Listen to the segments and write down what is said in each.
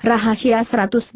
Rahasia 180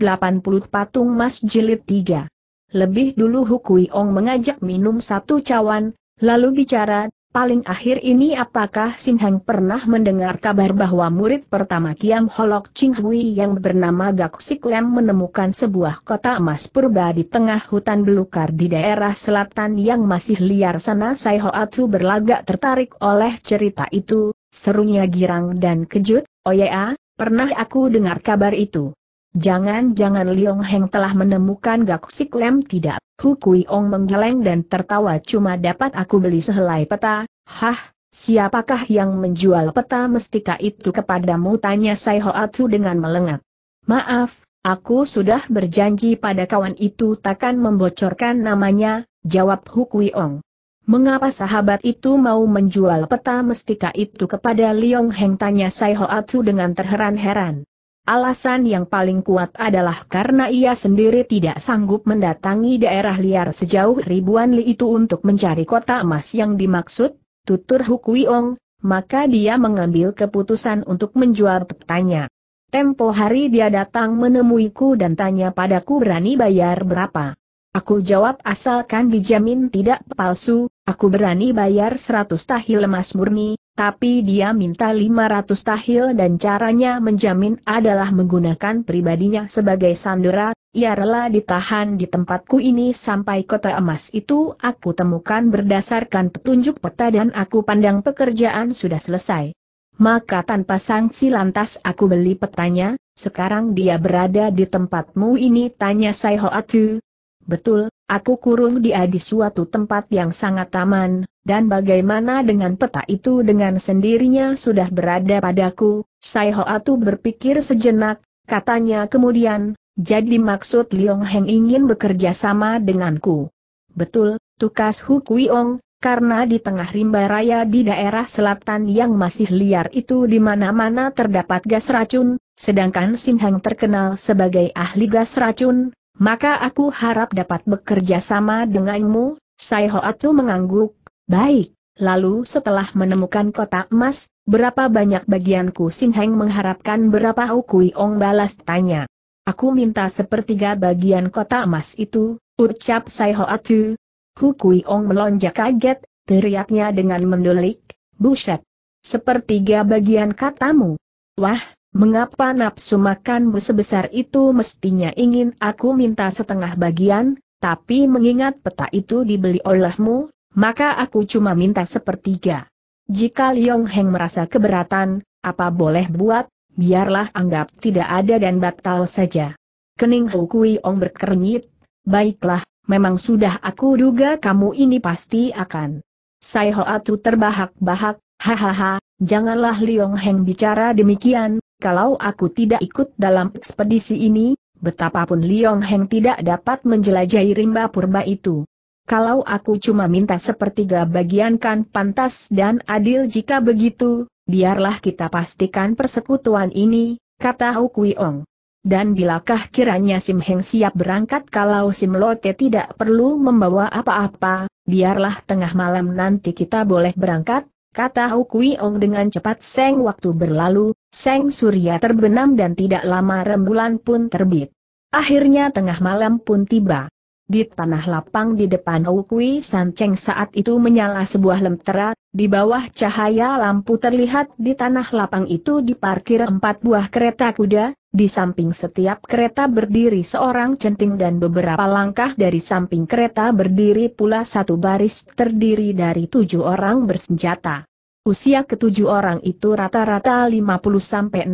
Patung Mas Jilid 3 Lebih dulu Hukui Ong mengajak minum satu cawan, lalu bicara, paling akhir ini apakah Sinhang pernah mendengar kabar bahwa murid pertama Kiam Holok Ching Hui yang bernama Gak Sik Lem menemukan sebuah kota emas purba di tengah hutan belukar di daerah selatan yang masih liar sana Sai Hoatsu berlagak tertarik oleh cerita itu, serunya girang dan kejut, oh ya, Pernah aku dengar kabar itu. Jangan-jangan Liong Heng telah menemukan Gak Sik Lem tidak. Hu Kui Ong menggeleng dan tertawa cuma dapat aku beli sehelai peta. Hah, siapakah yang menjual peta mestika itu kepadamu tanya Sai Ho Atu dengan melengak. Maaf, Aku sudah berjanji pada kawan itu takkan membocorkan namanya, jawab Hu Kui Ong. Mengapa sahabat itu mau menjual peta mestika itu kepada Liong Heng tanya Sai Hoatsu dengan terheran-heran. Alasan yang paling kuat adalah karena ia sendiri tidak sanggup mendatangi daerah liar sejauh ribuan li itu untuk mencari kota emas yang dimaksud, tutur Ong, maka dia mengambil keputusan untuk menjual petanya. Tempo hari dia datang menemuiku dan tanya padaku berani bayar berapa. Aku jawab asalkan dijamin tidak palsu, aku berani bayar 100 tahil emas murni, tapi dia minta 500 tahil dan caranya menjamin adalah menggunakan pribadinya sebagai sandera, ia ya rela ditahan di tempatku ini sampai kota emas itu aku temukan berdasarkan petunjuk peta dan aku pandang pekerjaan sudah selesai. Maka tanpa sanksi lantas aku beli petanya, sekarang dia berada di tempatmu ini tanya Sai Hoatu, Betul, aku kurung dia di suatu tempat yang sangat aman, dan bagaimana dengan peta itu dengan sendirinya sudah berada padaku, Sai Hoatu berpikir sejenak, katanya kemudian, jadi maksud Liong Heng ingin bekerja sama denganku. Betul, tukas Hu Kuiong, karena di tengah rimba raya di daerah selatan yang masih liar itu di mana-mana terdapat gas racun, sedangkan Sin Heng terkenal sebagai ahli gas racun, maka aku harap dapat bekerja sama denganmu, Sai Atu mengangguk, baik. Lalu setelah menemukan kotak emas, berapa banyak bagianku Sinheng mengharapkan berapa Ukui Ong balas tanya. Aku minta sepertiga bagian kotak emas itu, ucap Sai Atu. Hukui Ong melonjak kaget, teriaknya dengan mendulik, buset. Sepertiga bagian katamu. Wah, Mengapa nafsu makanmu sebesar itu mestinya ingin aku minta setengah bagian, tapi mengingat peta itu dibeli olehmu, maka aku cuma minta sepertiga. Jika Liong Heng merasa keberatan, apa boleh buat, biarlah anggap tidak ada dan batal saja. Kening Hu Kui Ong berkernyit, baiklah, memang sudah aku duga kamu ini pasti akan. Sai Hoatu terbahak-bahak, hahaha, janganlah Liong Heng bicara demikian, kalau aku tidak ikut dalam ekspedisi ini, betapapun Liong Heng tidak dapat menjelajahi rimba purba itu. Kalau aku cuma minta sepertiga bagian kan pantas dan adil jika begitu, biarlah kita pastikan persekutuan ini, kata Hukui Ong. Dan bilakah kiranya Sim Heng siap berangkat kalau Sim Lote tidak perlu membawa apa-apa, biarlah tengah malam nanti kita boleh berangkat, kata Hukui Kui Ong dengan cepat seng waktu berlalu, Seng Surya terbenam dan tidak lama rembulan pun terbit. Akhirnya tengah malam pun tiba. Di tanah lapang di depan San Sanceng saat itu menyala sebuah lentera, di bawah cahaya lampu terlihat di tanah lapang itu diparkir empat buah kereta kuda, di samping setiap kereta berdiri seorang centing dan beberapa langkah dari samping kereta berdiri pula satu baris terdiri dari tujuh orang bersenjata. Usia ketujuh orang itu rata-rata 50-60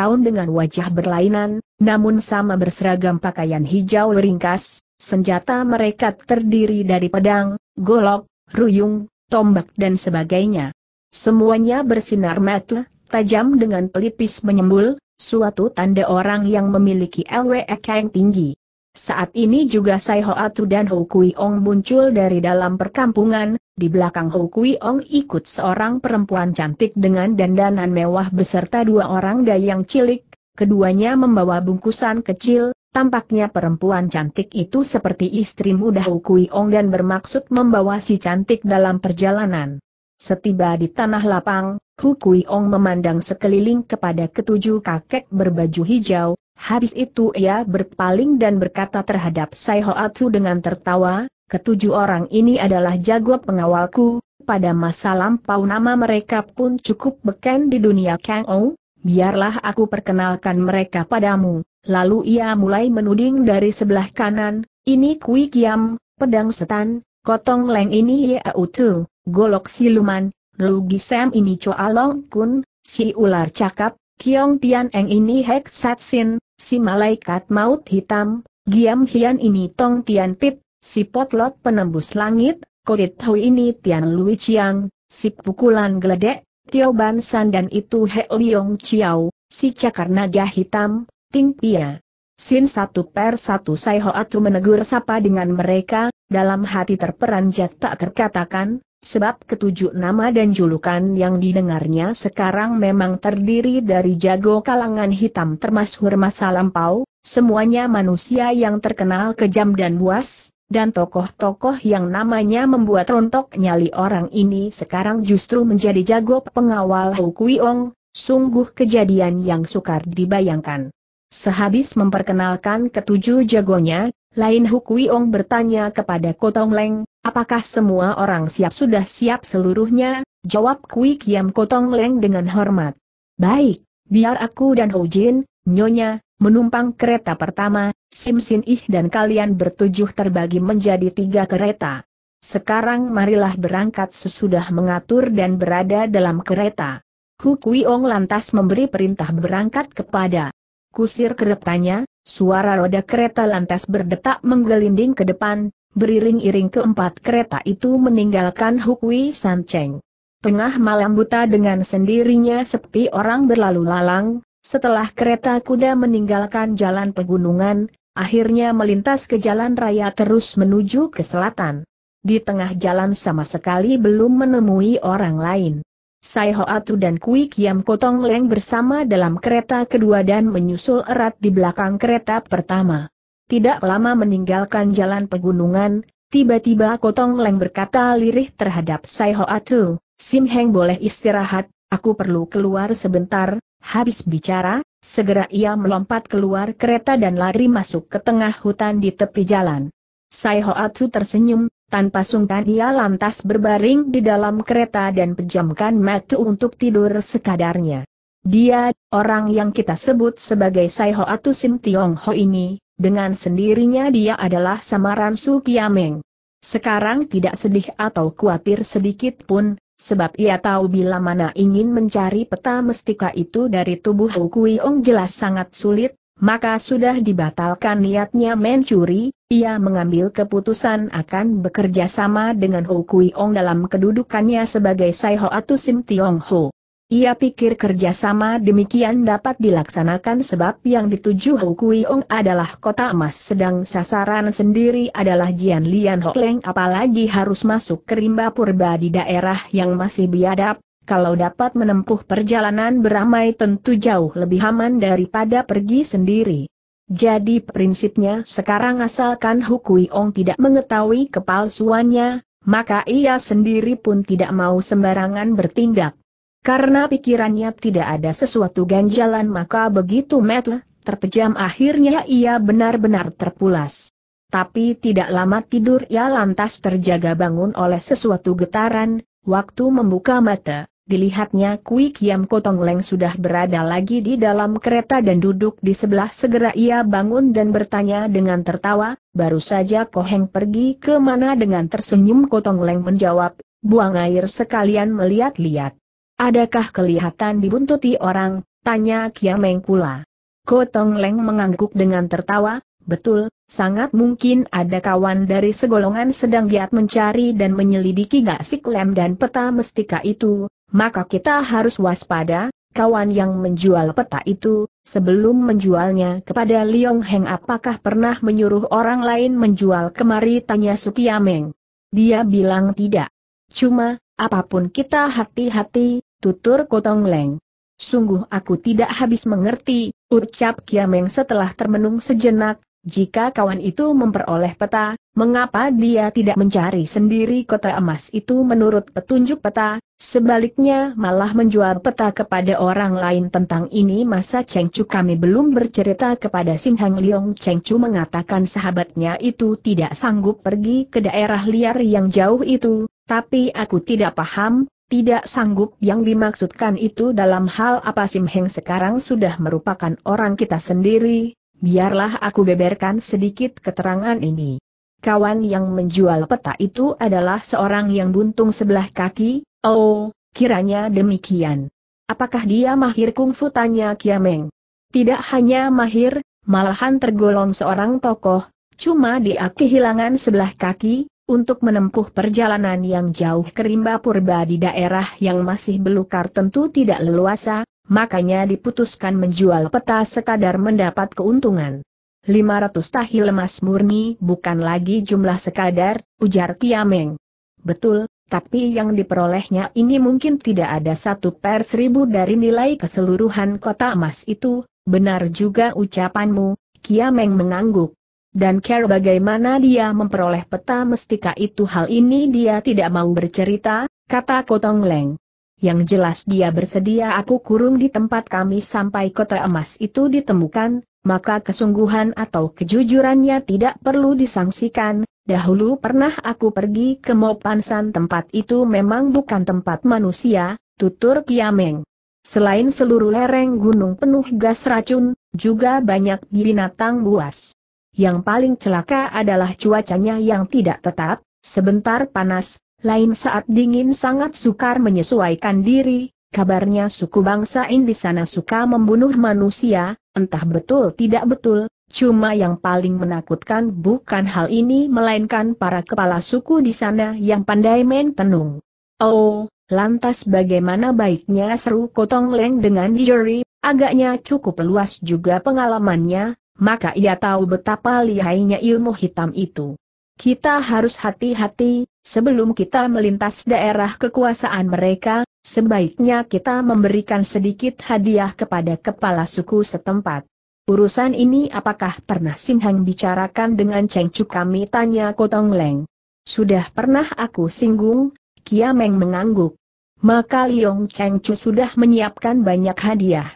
tahun dengan wajah berlainan, namun sama berseragam pakaian hijau ringkas, senjata mereka terdiri dari pedang, golok, ruyung, tombak dan sebagainya. Semuanya bersinar mata, tajam dengan pelipis menyembul, suatu tanda orang yang memiliki LWK yang tinggi. Saat ini juga Sai Hoatu dan Ho Kui Ong muncul dari dalam perkampungan, di belakang Ho Kui Ong ikut seorang perempuan cantik dengan dandanan mewah beserta dua orang dayang cilik, keduanya membawa bungkusan kecil, tampaknya perempuan cantik itu seperti istri muda Ho Kui Ong dan bermaksud membawa si cantik dalam perjalanan. Setiba di tanah lapang, Hou Kui Ong memandang sekeliling kepada ketujuh kakek berbaju hijau, Habis itu ia berpaling dan berkata terhadap Sai Hoatsu dengan tertawa, ketujuh orang ini adalah jago pengawalku, pada masa lampau nama mereka pun cukup beken di dunia Kang Ou, biarlah aku perkenalkan mereka padamu. Lalu ia mulai menuding dari sebelah kanan, ini Kui Kiam, pedang setan, kotong leng ini ya Utu golok siluman, Lugi Sam ini Choa Long Kun, si ular cakap, Kiong Tian Eng ini Hek Sin, si malaikat maut hitam, Giam Hian ini Tong Tian Pit, si potlot penembus langit, Kodit Hui ini Tian Lui Chiang, si pukulan geledek, Tio Ban San dan itu He Liong Chiao, si cakar naga hitam, Ting Pia. Sin satu per satu Sai atu menegur sapa dengan mereka, dalam hati terperanjat tak terkatakan, Sebab ketujuh nama dan julukan yang didengarnya sekarang memang terdiri dari jago kalangan hitam termasuk masa lampau, semuanya manusia yang terkenal kejam dan buas, dan tokoh-tokoh yang namanya membuat rontok nyali orang ini sekarang justru menjadi jago pengawal Hou Kuiong, sungguh kejadian yang sukar dibayangkan. Sehabis memperkenalkan ketujuh jagonya, lain Hukuiong bertanya kepada Kotong Leng, apakah semua orang siap sudah siap seluruhnya? Jawab Kui Kiam Kotong Leng dengan hormat. Baik, biar aku dan Ho Jin, Nyonya, menumpang kereta pertama, Sim Sin Ih dan kalian bertujuh terbagi menjadi tiga kereta. Sekarang marilah berangkat sesudah mengatur dan berada dalam kereta. Ku Kuiong lantas memberi perintah berangkat kepada kusir keretanya, Suara roda kereta lantas berdetak menggelinding ke depan, beriring-iring keempat kereta itu meninggalkan San Sancheng. Tengah malam buta dengan sendirinya sepi orang berlalu lalang, setelah kereta kuda meninggalkan jalan pegunungan, akhirnya melintas ke jalan raya terus menuju ke selatan. Di tengah jalan sama sekali belum menemui orang lain. Sai Atu dan Kui Kiam Kotong Leng bersama dalam kereta kedua dan menyusul erat di belakang kereta pertama. Tidak lama meninggalkan jalan pegunungan, tiba-tiba Kotong Leng berkata lirih terhadap Sai Atu, Sim Heng boleh istirahat, aku perlu keluar sebentar, habis bicara, segera ia melompat keluar kereta dan lari masuk ke tengah hutan di tepi jalan. Sai Atu tersenyum, tanpa sungkan ia lantas berbaring di dalam kereta dan pejamkan mata untuk tidur sekadarnya. Dia, orang yang kita sebut sebagai Saiho atau Sim Tiong Ho ini, dengan sendirinya dia adalah samaran Su Kiameng. Sekarang tidak sedih atau khawatir sedikit pun, sebab ia tahu bila mana ingin mencari peta mestika itu dari tubuh Hu Kui Ong jelas sangat sulit, maka sudah dibatalkan niatnya mencuri, ia mengambil keputusan akan bekerja sama dengan Ho Kui Ong dalam kedudukannya sebagai Sai Ho atau Sim Tiong Ho. Ia pikir kerjasama demikian dapat dilaksanakan sebab yang dituju Ho Kui Ong adalah kota emas sedang sasaran sendiri adalah Jian Lian Ho Leng apalagi harus masuk ke rimba purba di daerah yang masih biadab, kalau dapat menempuh perjalanan beramai tentu jauh lebih aman daripada pergi sendiri. Jadi prinsipnya sekarang asalkan Hukui Ong tidak mengetahui kepalsuannya, maka ia sendiri pun tidak mau sembarangan bertindak. Karena pikirannya tidak ada sesuatu ganjalan maka begitu metle, terpejam akhirnya ia benar-benar terpulas. Tapi tidak lama tidur ia lantas terjaga bangun oleh sesuatu getaran, waktu membuka mata. Dilihatnya Kui Kiam Kotong Leng sudah berada lagi di dalam kereta dan duduk di sebelah segera ia bangun dan bertanya dengan tertawa, baru saja heng pergi ke mana dengan tersenyum Kotong Leng menjawab, buang air sekalian melihat-lihat. Adakah kelihatan dibuntuti orang, tanya Kiameng pula. Kotong Leng mengangguk dengan tertawa, betul, sangat mungkin ada kawan dari segolongan sedang giat mencari dan menyelidiki Gak Siklem dan peta mestika itu, maka kita harus waspada, kawan yang menjual peta itu, sebelum menjualnya kepada Liong Heng apakah pernah menyuruh orang lain menjual kemari tanya Sukiameng. Dia bilang tidak. Cuma, apapun kita hati-hati, tutur Kotong Leng. Sungguh aku tidak habis mengerti, ucap Kiameng setelah termenung sejenak, jika kawan itu memperoleh peta, mengapa dia tidak mencari sendiri kota emas itu menurut petunjuk peta, sebaliknya malah menjual peta kepada orang lain tentang ini masa Chu kami belum bercerita kepada Sin Hang Leong Chu mengatakan sahabatnya itu tidak sanggup pergi ke daerah liar yang jauh itu, tapi aku tidak paham, tidak sanggup yang dimaksudkan itu dalam hal apa Sim Heng sekarang sudah merupakan orang kita sendiri, Biarlah aku beberkan sedikit keterangan ini. Kawan yang menjual peta itu adalah seorang yang buntung sebelah kaki, oh, kiranya demikian. Apakah dia mahir kungfu tanya Kiameng? Tidak hanya mahir, malahan tergolong seorang tokoh, cuma dia kehilangan sebelah kaki, untuk menempuh perjalanan yang jauh ke rimba purba di daerah yang masih belukar tentu tidak leluasa, makanya diputuskan menjual peta sekadar mendapat keuntungan. 500 tahil emas murni bukan lagi jumlah sekadar, ujar Tiameng. Betul, tapi yang diperolehnya ini mungkin tidak ada satu per seribu dari nilai keseluruhan kota emas itu, benar juga ucapanmu, Kiameng mengangguk. Dan care bagaimana dia memperoleh peta mestika itu hal ini dia tidak mau bercerita, kata Kotong Leng yang jelas dia bersedia aku kurung di tempat kami sampai kota emas itu ditemukan, maka kesungguhan atau kejujurannya tidak perlu disangsikan, dahulu pernah aku pergi ke Mopansan tempat itu memang bukan tempat manusia, tutur Kiameng. Selain seluruh lereng gunung penuh gas racun, juga banyak binatang buas. Yang paling celaka adalah cuacanya yang tidak tetap, sebentar panas, lain saat dingin sangat sukar menyesuaikan diri, kabarnya suku bangsa In di sana suka membunuh manusia, entah betul tidak betul, cuma yang paling menakutkan bukan hal ini melainkan para kepala suku di sana yang pandai main tenung. Oh, lantas bagaimana baiknya seru Kotong Leng dengan Jerry, agaknya cukup luas juga pengalamannya, maka ia tahu betapa lihainya ilmu hitam itu. Kita harus hati-hati, sebelum kita melintas daerah kekuasaan mereka, sebaiknya kita memberikan sedikit hadiah kepada kepala suku setempat. Urusan ini apakah pernah Singhang bicarakan dengan Cheng Chu kami tanya Kotong Leng. Sudah pernah aku singgung, Kiameng mengangguk. Maka Liong Cheng Chu sudah menyiapkan banyak hadiah.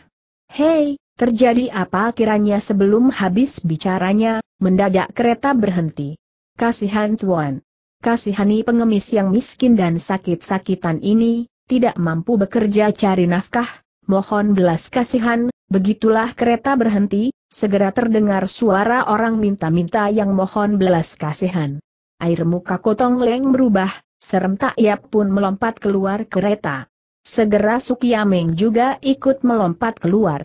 Hei, terjadi apa kiranya sebelum habis bicaranya, mendadak kereta berhenti. Kasihan Tuan. Kasihani pengemis yang miskin dan sakit-sakitan ini, tidak mampu bekerja cari nafkah, mohon belas kasihan, begitulah kereta berhenti, segera terdengar suara orang minta-minta yang mohon belas kasihan. Air muka kotong leng berubah, serentak ia pun melompat keluar kereta. Segera Sukiyameng juga ikut melompat keluar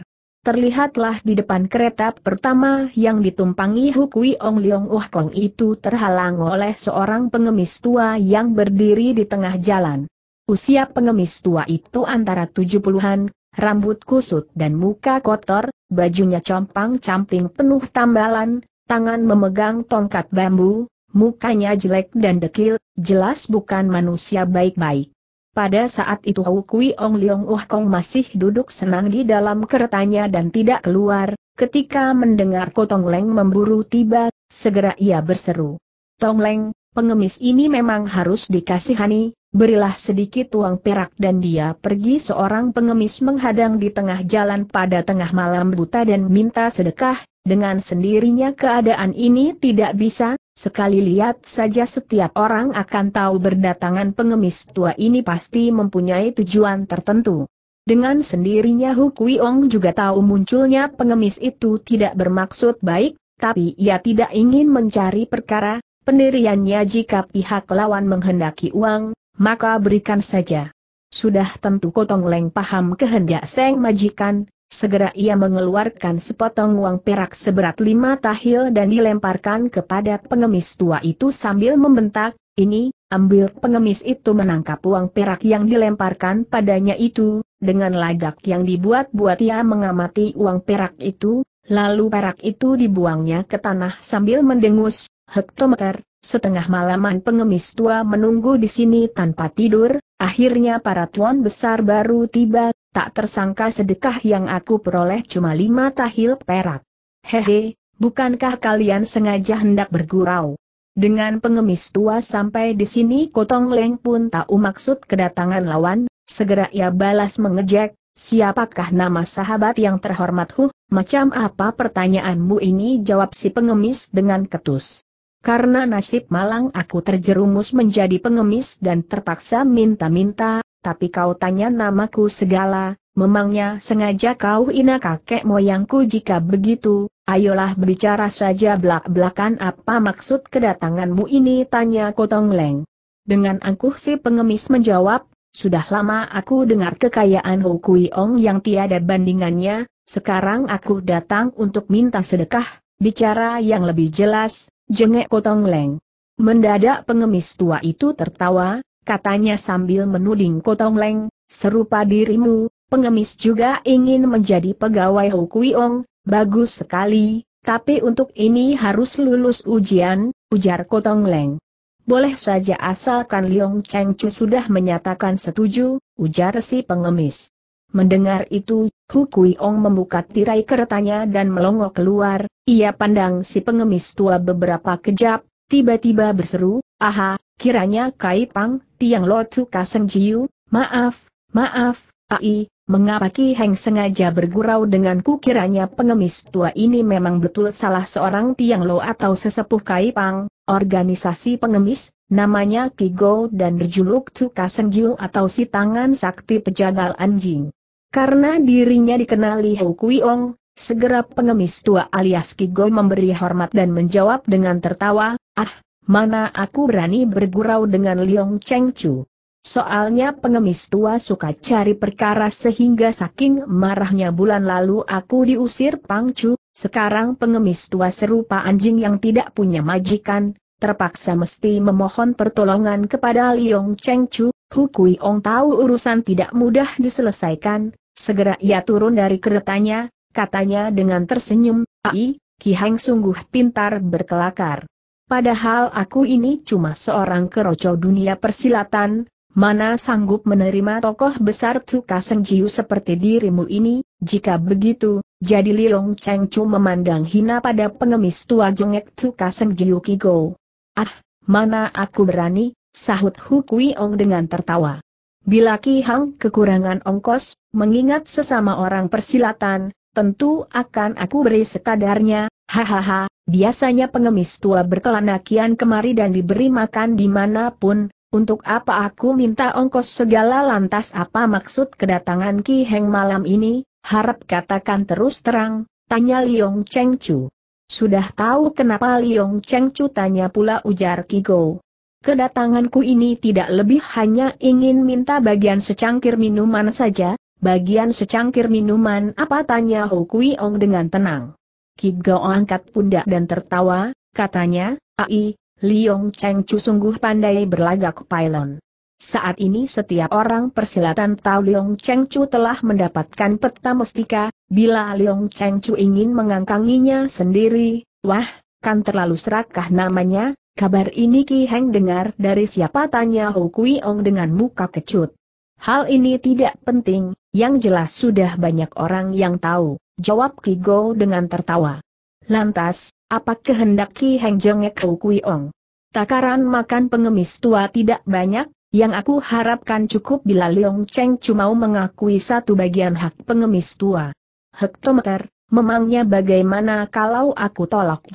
terlihatlah di depan kereta pertama yang ditumpangi Hukui Ong Leong Wah Kong itu terhalang oleh seorang pengemis tua yang berdiri di tengah jalan. Usia pengemis tua itu antara tujuh puluhan, rambut kusut dan muka kotor, bajunya compang-camping penuh tambalan, tangan memegang tongkat bambu, mukanya jelek dan dekil, jelas bukan manusia baik-baik. Pada saat itu Hou Kui Ong Leong Wah Kong masih duduk senang di dalam keretanya dan tidak keluar, ketika mendengar Tong Leng memburu tiba, segera ia berseru. Tong Leng, pengemis ini memang harus dikasihani, berilah sedikit uang perak dan dia pergi seorang pengemis menghadang di tengah jalan pada tengah malam buta dan minta sedekah, dengan sendirinya keadaan ini tidak bisa, Sekali lihat saja setiap orang akan tahu berdatangan pengemis tua ini pasti mempunyai tujuan tertentu. Dengan sendirinya Hu Kui Ong juga tahu munculnya pengemis itu tidak bermaksud baik, tapi ia tidak ingin mencari perkara, pendiriannya jika pihak lawan menghendaki uang, maka berikan saja. Sudah tentu Kotong Leng paham kehendak Seng Majikan, Segera ia mengeluarkan sepotong uang perak seberat lima tahil dan dilemparkan kepada pengemis tua itu sambil membentak, ini, ambil pengemis itu menangkap uang perak yang dilemparkan padanya itu, dengan lagak yang dibuat-buat ia mengamati uang perak itu, lalu perak itu dibuangnya ke tanah sambil mendengus, hektometer, setengah malaman pengemis tua menunggu di sini tanpa tidur, akhirnya para tuan besar baru tiba, tak tersangka sedekah yang aku peroleh cuma lima tahil perak. Hehe, bukankah kalian sengaja hendak bergurau? Dengan pengemis tua sampai di sini Kotong Leng pun tahu maksud kedatangan lawan, segera ia balas mengejek, siapakah nama sahabat yang terhormat huh, macam apa pertanyaanmu ini jawab si pengemis dengan ketus. Karena nasib malang aku terjerumus menjadi pengemis dan terpaksa minta-minta, tapi kau tanya namaku segala, memangnya sengaja kau ina kakek moyangku jika begitu, ayolah berbicara saja belak-belakan apa maksud kedatanganmu ini tanya Kotong Leng. Dengan angkuh si pengemis menjawab, sudah lama aku dengar kekayaan Ho Kui Ong yang tiada bandingannya, sekarang aku datang untuk minta sedekah, bicara yang lebih jelas, jengek Kotong Leng. Mendadak pengemis tua itu tertawa, katanya sambil menuding Kotong Leng, serupa dirimu, pengemis juga ingin menjadi pegawai Hukuiong, bagus sekali, tapi untuk ini harus lulus ujian, ujar Kotong Leng. Boleh saja asalkan Liong Cheng Chu sudah menyatakan setuju, ujar si pengemis. Mendengar itu, Hu Kui Ong membuka tirai keretanya dan melongok keluar, ia pandang si pengemis tua beberapa kejap, tiba-tiba berseru, Aha, Kiranya Kai Pang, Tiang Lo tuh Kasem Jiu, maaf, maaf, ai, mengapa Ki Heng sengaja bergurau denganku kiranya pengemis tua ini memang betul salah seorang Tiang Lo atau sesepuh Kai Pang, organisasi pengemis, namanya Ki Go dan berjuluk tuh Kasem Jiu atau si tangan sakti pejagal anjing. Karena dirinya dikenali Hou kui ong segera pengemis tua alias ki go memberi hormat dan menjawab dengan tertawa, ah, Mana aku berani bergurau dengan Liong Cheng Chu. Soalnya pengemis tua suka cari perkara sehingga saking marahnya bulan lalu aku diusir Pang Chu. sekarang pengemis tua serupa anjing yang tidak punya majikan, terpaksa mesti memohon pertolongan kepada Liong Cheng Chu, Hukui Ong tahu urusan tidak mudah diselesaikan, segera ia turun dari keretanya, katanya dengan tersenyum, Ai, Ki Hang sungguh pintar berkelakar. Padahal aku ini cuma seorang keroco dunia persilatan, mana sanggup menerima tokoh besar Tuka Senjiu seperti dirimu ini, jika begitu, jadi Liong Cheng Chu memandang hina pada pengemis tua jengek Tuka Senjiu Kigo. Ah, mana aku berani, sahut Hu Kui Ong dengan tertawa. Bila Ki Hang kekurangan ongkos, mengingat sesama orang persilatan, tentu akan aku beri sekadarnya, Hahaha, biasanya pengemis tua berkelana kian kemari dan diberi makan dimanapun, untuk apa aku minta ongkos segala lantas apa maksud kedatangan Ki Heng malam ini, harap katakan terus terang, tanya Liong Cheng Chu. Sudah tahu kenapa Liong Cheng Chu tanya pula ujar Ki Go. Kedatanganku ini tidak lebih hanya ingin minta bagian secangkir minuman saja, bagian secangkir minuman apa tanya Ho Kui Ong dengan tenang. Kigao angkat pundak dan tertawa, katanya, Ai, Liong Cheng Chu sungguh pandai berlagak pailon. Saat ini setiap orang persilatan tahu Liong Cheng Chu telah mendapatkan peta mestika, bila Liong Cheng Chu ingin mengangkanginya sendiri, wah, kan terlalu serakah namanya, kabar ini Ki Heng dengar dari siapa tanya Ho Kui Ong dengan muka kecut. Hal ini tidak penting, yang jelas sudah banyak orang yang tahu jawab Ki Go dengan tertawa. Lantas, apa kehendak Ki Heng Jeng Kui Ong? Takaran makan pengemis tua tidak banyak, yang aku harapkan cukup bila Leong Cheng cuma mengakui satu bagian hak pengemis tua. Hektometer, memangnya bagaimana kalau aku tolak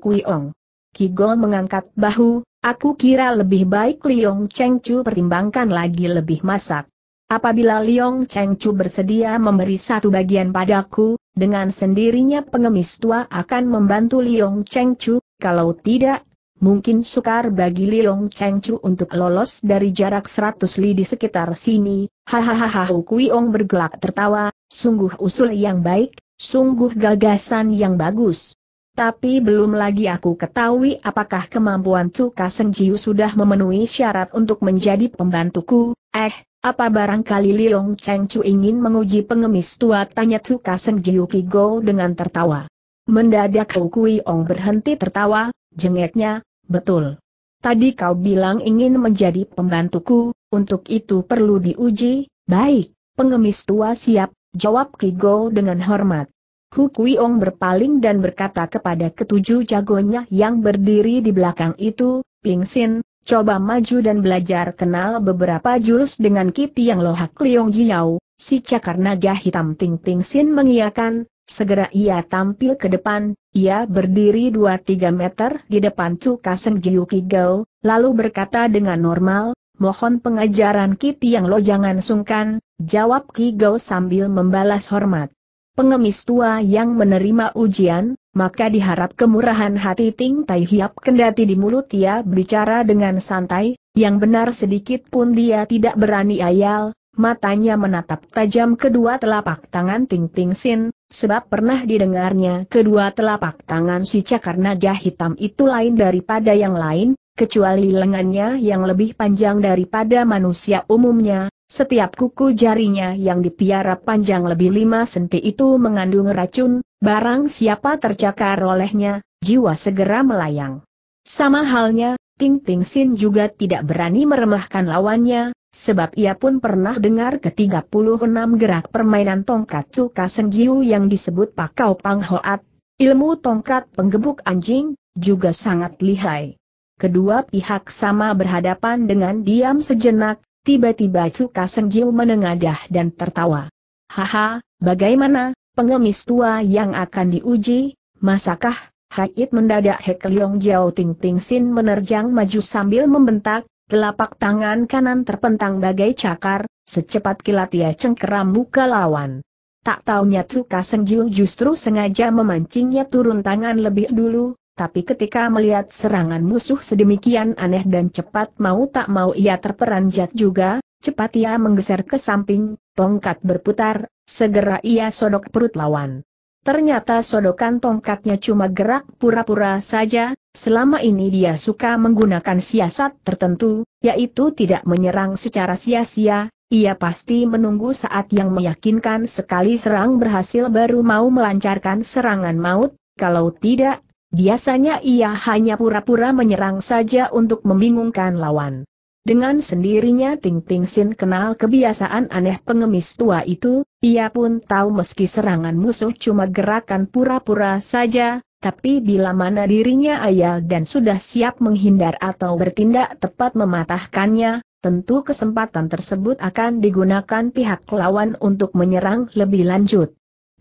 Kui Ong? Ki Go mengangkat bahu, aku kira lebih baik Leong Cheng Chu pertimbangkan lagi lebih masak. Apabila Liong Cheng Chu bersedia memberi satu bagian padaku, dengan sendirinya pengemis tua akan membantu Liong Cheng Chu, kalau tidak, mungkin sukar bagi Liong Cheng Chu untuk lolos dari jarak 100 li di sekitar sini. Hahaha Kuiong bergelak tertawa, sungguh usul yang baik, sungguh gagasan yang bagus. Tapi belum lagi aku ketahui apakah kemampuan Cuka Sengjiu sudah memenuhi syarat untuk menjadi pembantuku. Eh, apa barangkali Liong Cheng Chu ingin menguji pengemis tua tanya Cuka Sengjiu Kigo dengan tertawa. Mendadak Hu Kui Ong berhenti tertawa, jengeknya, betul. Tadi kau bilang ingin menjadi pembantuku, untuk itu perlu diuji, baik, pengemis tua siap, jawab Kigo dengan hormat. Ku Kuiong berpaling dan berkata kepada ketujuh jagonya yang berdiri di belakang itu, Pingsin, coba maju dan belajar kenal beberapa jurus dengan Ki yang Lohak Liong Jiao, si cakar naga hitam Ting sin mengiakan, segera ia tampil ke depan, ia berdiri 2-3 meter di depan Chu Kaseng Jiu Kigao, lalu berkata dengan normal, mohon pengajaran Ki yang Lo jangan sungkan, jawab Kigao sambil membalas hormat pengemis tua yang menerima ujian, maka diharap kemurahan hati Ting Tai Hiap kendati di mulut ia bicara dengan santai, yang benar sedikit pun dia tidak berani ayal, matanya menatap tajam kedua telapak tangan Ting Ting Sin, sebab pernah didengarnya kedua telapak tangan si cakar naga hitam itu lain daripada yang lain, kecuali lengannya yang lebih panjang daripada manusia umumnya, setiap kuku jarinya yang dipiara panjang lebih lima senti itu mengandung racun, barang siapa tercakar olehnya, jiwa segera melayang. Sama halnya, Ting Ting Sin juga tidak berani meremahkan lawannya, sebab ia pun pernah dengar ke-36 gerak permainan tongkat Cuka Senjiu yang disebut Pakau Pang Hoat. ilmu tongkat penggebuk anjing, juga sangat lihai. Kedua pihak sama berhadapan dengan diam sejenak, Tiba-tiba Cuka Senjiu menengadah dan tertawa. Haha, bagaimana, pengemis tua yang akan diuji, masakah, Haid mendadak Hek Leong Jiao Ting Ting Sin menerjang maju sambil membentak, telapak tangan kanan terpentang bagai cakar, secepat kilat ia cengkeram muka lawan. Tak taunya Cuka Senjiu justru sengaja memancingnya turun tangan lebih dulu, tapi ketika melihat serangan musuh sedemikian aneh dan cepat mau tak mau ia terperanjat juga, cepat ia menggeser ke samping, tongkat berputar, segera ia sodok perut lawan. Ternyata sodokan tongkatnya cuma gerak pura-pura saja, selama ini dia suka menggunakan siasat tertentu, yaitu tidak menyerang secara sia-sia, ia pasti menunggu saat yang meyakinkan sekali serang berhasil baru mau melancarkan serangan maut, kalau tidak Biasanya ia hanya pura-pura menyerang saja untuk membingungkan lawan. Dengan sendirinya Ting Ting Sin kenal kebiasaan aneh pengemis tua itu, ia pun tahu meski serangan musuh cuma gerakan pura-pura saja, tapi bila mana dirinya ayal dan sudah siap menghindar atau bertindak tepat mematahkannya, tentu kesempatan tersebut akan digunakan pihak lawan untuk menyerang lebih lanjut.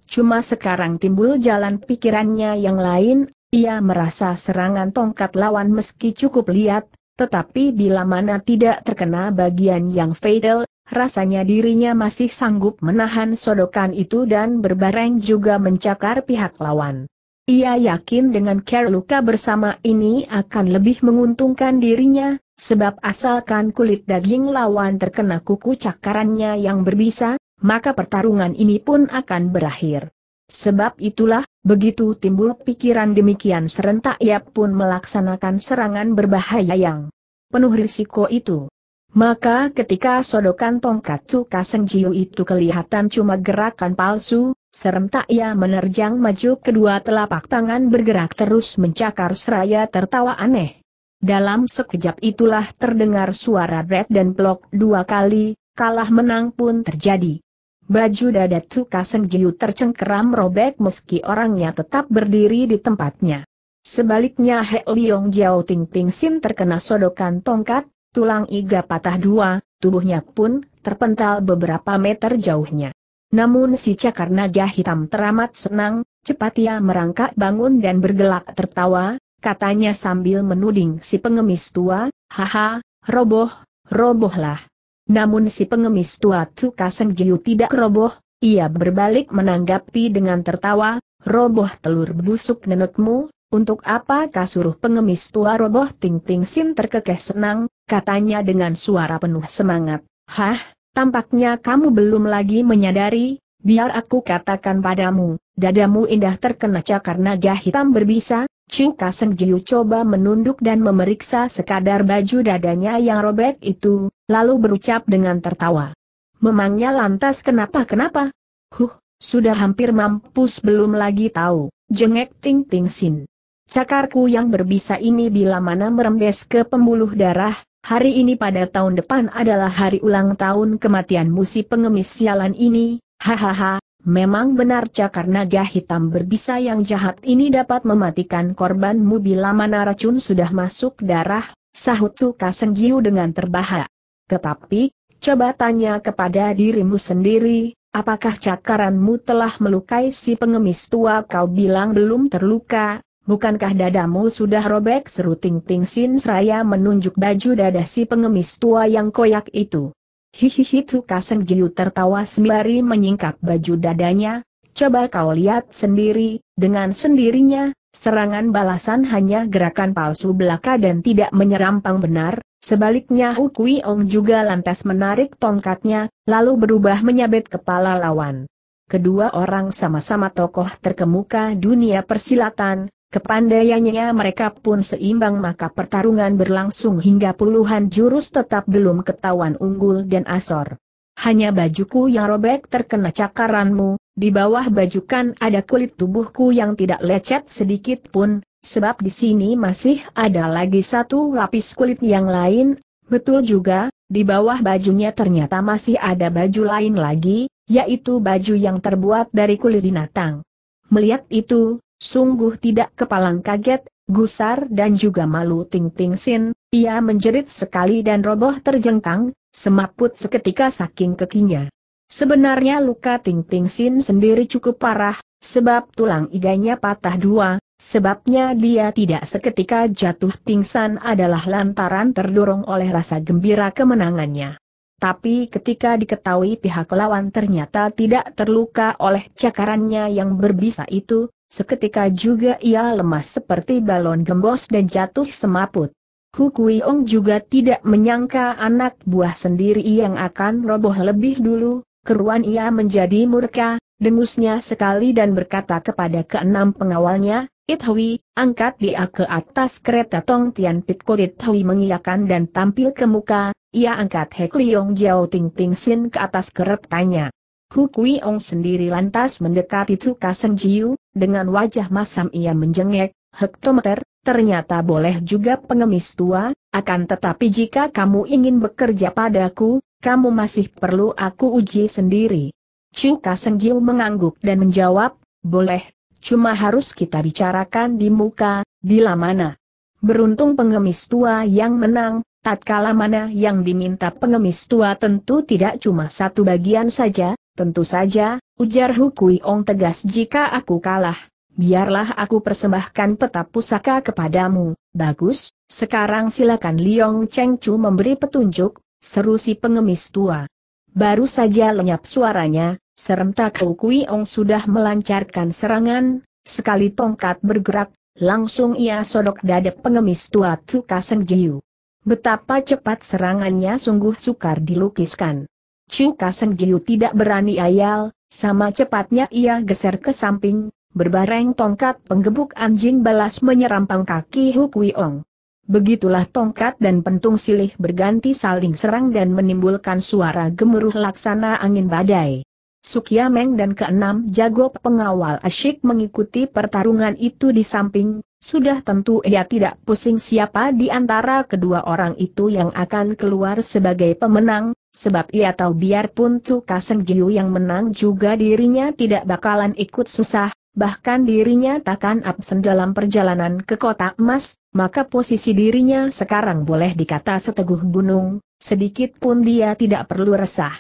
Cuma sekarang timbul jalan pikirannya yang lain, ia merasa serangan tongkat lawan meski cukup liat, tetapi bila mana tidak terkena bagian yang fatal, rasanya dirinya masih sanggup menahan sodokan itu dan berbareng juga mencakar pihak lawan. Ia yakin dengan care luka bersama ini akan lebih menguntungkan dirinya, sebab asalkan kulit daging lawan terkena kuku cakarannya yang berbisa, maka pertarungan ini pun akan berakhir. Sebab itulah, Begitu timbul pikiran demikian serentak ia pun melaksanakan serangan berbahaya yang penuh risiko itu. Maka ketika sodokan tongkat Cuka Senjiu itu kelihatan cuma gerakan palsu, serentak ia menerjang maju kedua telapak tangan bergerak terus mencakar seraya tertawa aneh. Dalam sekejap itulah terdengar suara red dan blok dua kali, kalah menang pun terjadi. Baju dada Tuka Senjiu tercengkeram robek meski orangnya tetap berdiri di tempatnya. Sebaliknya He Liong Jiao Ting Ping Sin terkena sodokan tongkat, tulang iga patah dua, tubuhnya pun terpental beberapa meter jauhnya. Namun si cakar naga hitam teramat senang, cepat ia merangkak bangun dan bergelak tertawa, katanya sambil menuding si pengemis tua, haha, roboh, robohlah. Namun si pengemis tua Seng Jiu tidak roboh, ia berbalik menanggapi dengan tertawa, roboh telur busuk nenekmu, untuk apa kasuruh pengemis tua roboh Ting Ting Sin terkekeh senang, katanya dengan suara penuh semangat. Hah, tampaknya kamu belum lagi menyadari, biar aku katakan padamu, dadamu indah terkena cakar naga hitam berbisa, Chu Kaseng Jiu coba menunduk dan memeriksa sekadar baju dadanya yang robek itu, lalu berucap dengan tertawa. Memangnya lantas kenapa-kenapa? Huh, sudah hampir mampus belum lagi tahu, jengek Ting Ting Sin. Cakarku yang berbisa ini bila mana merembes ke pembuluh darah, hari ini pada tahun depan adalah hari ulang tahun kematian musi pengemis sialan ini, hahaha, Memang benar cakar naga hitam berbisa yang jahat ini dapat mematikan korbanmu bila mana racun sudah masuk darah, sahut Suka Senggiu dengan terbahak. Tetapi, coba tanya kepada dirimu sendiri, apakah cakaranmu telah melukai si pengemis tua kau bilang belum terluka, bukankah dadamu sudah robek seru Ting Ting Sin Seraya menunjuk baju dada si pengemis tua yang koyak itu. Hihihi Tukaseng Jiu tertawa sembari menyingkap baju dadanya, coba kau lihat sendiri, dengan sendirinya, serangan balasan hanya gerakan palsu belaka dan tidak menyerampang benar, sebaliknya Hu Kui Ong juga lantas menarik tongkatnya, lalu berubah menyabet kepala lawan. Kedua orang sama-sama tokoh terkemuka dunia persilatan, Kepandaiannya mereka pun seimbang maka pertarungan berlangsung hingga puluhan jurus tetap belum ketahuan unggul dan asor. Hanya bajuku yang robek terkena cakaranmu, di bawah bajukan ada kulit tubuhku yang tidak lecet sedikit pun, sebab di sini masih ada lagi satu lapis kulit yang lain, betul juga, di bawah bajunya ternyata masih ada baju lain lagi, yaitu baju yang terbuat dari kulit binatang. Melihat itu, Sungguh tidak kepalang kaget, gusar dan juga malu Ting Ting Sin, ia menjerit sekali dan roboh terjengkang, semaput seketika saking kekinya. Sebenarnya luka Ting Ting Sin sendiri cukup parah, sebab tulang iganya patah dua, sebabnya dia tidak seketika jatuh pingsan adalah lantaran terdorong oleh rasa gembira kemenangannya. Tapi ketika diketahui pihak lawan ternyata tidak terluka oleh cakarannya yang berbisa itu, Seketika juga ia lemas seperti balon gembos dan jatuh semaput. Kukuiong juga tidak menyangka anak buah sendiri yang akan roboh lebih dulu, keruan ia menjadi murka, dengusnya sekali dan berkata kepada keenam pengawalnya, Ithwi, angkat dia ke atas kereta Tong Tian Pitko Ithui mengiyakan dan tampil ke muka, ia angkat Hek Liong Jiao Ting Ting Sin ke atas keretanya. Ku Ong sendiri lantas mendekati Tuka Senjiu, dengan wajah masam ia menjengek, hektometer, ternyata boleh juga pengemis tua, akan tetapi jika kamu ingin bekerja padaku, kamu masih perlu aku uji sendiri. Cuka Senjiu mengangguk dan menjawab, boleh, cuma harus kita bicarakan di muka, bila mana. Beruntung pengemis tua yang menang, tatkala mana yang diminta pengemis tua tentu tidak cuma satu bagian saja, Tentu saja, ujar Hukui Ong tegas jika aku kalah. Biarlah aku persembahkan peta pusaka kepadamu. Bagus, sekarang silakan Liong Cheng Chu memberi petunjuk, seru si pengemis tua. Baru saja lenyap suaranya, serentak Hukui Ong sudah melancarkan serangan, sekali tongkat bergerak, langsung ia sodok dada pengemis tua Tuka Jiu. Betapa cepat serangannya sungguh sukar dilukiskan. Chu Kaseng Jiu tidak berani ayal, sama cepatnya ia geser ke samping, berbareng tongkat penggebuk anjing balas menyerampang kaki Hu Ong. Begitulah tongkat dan pentung silih berganti saling serang dan menimbulkan suara gemuruh laksana angin badai. Sukya Meng dan keenam jago pengawal asyik mengikuti pertarungan itu di samping, sudah tentu ia tidak pusing siapa di antara kedua orang itu yang akan keluar sebagai pemenang, sebab ia tahu biarpun Cuka Seng Jiu yang menang juga dirinya tidak bakalan ikut susah, bahkan dirinya takkan absen dalam perjalanan ke kota emas, maka posisi dirinya sekarang boleh dikata seteguh gunung, sedikit pun dia tidak perlu resah.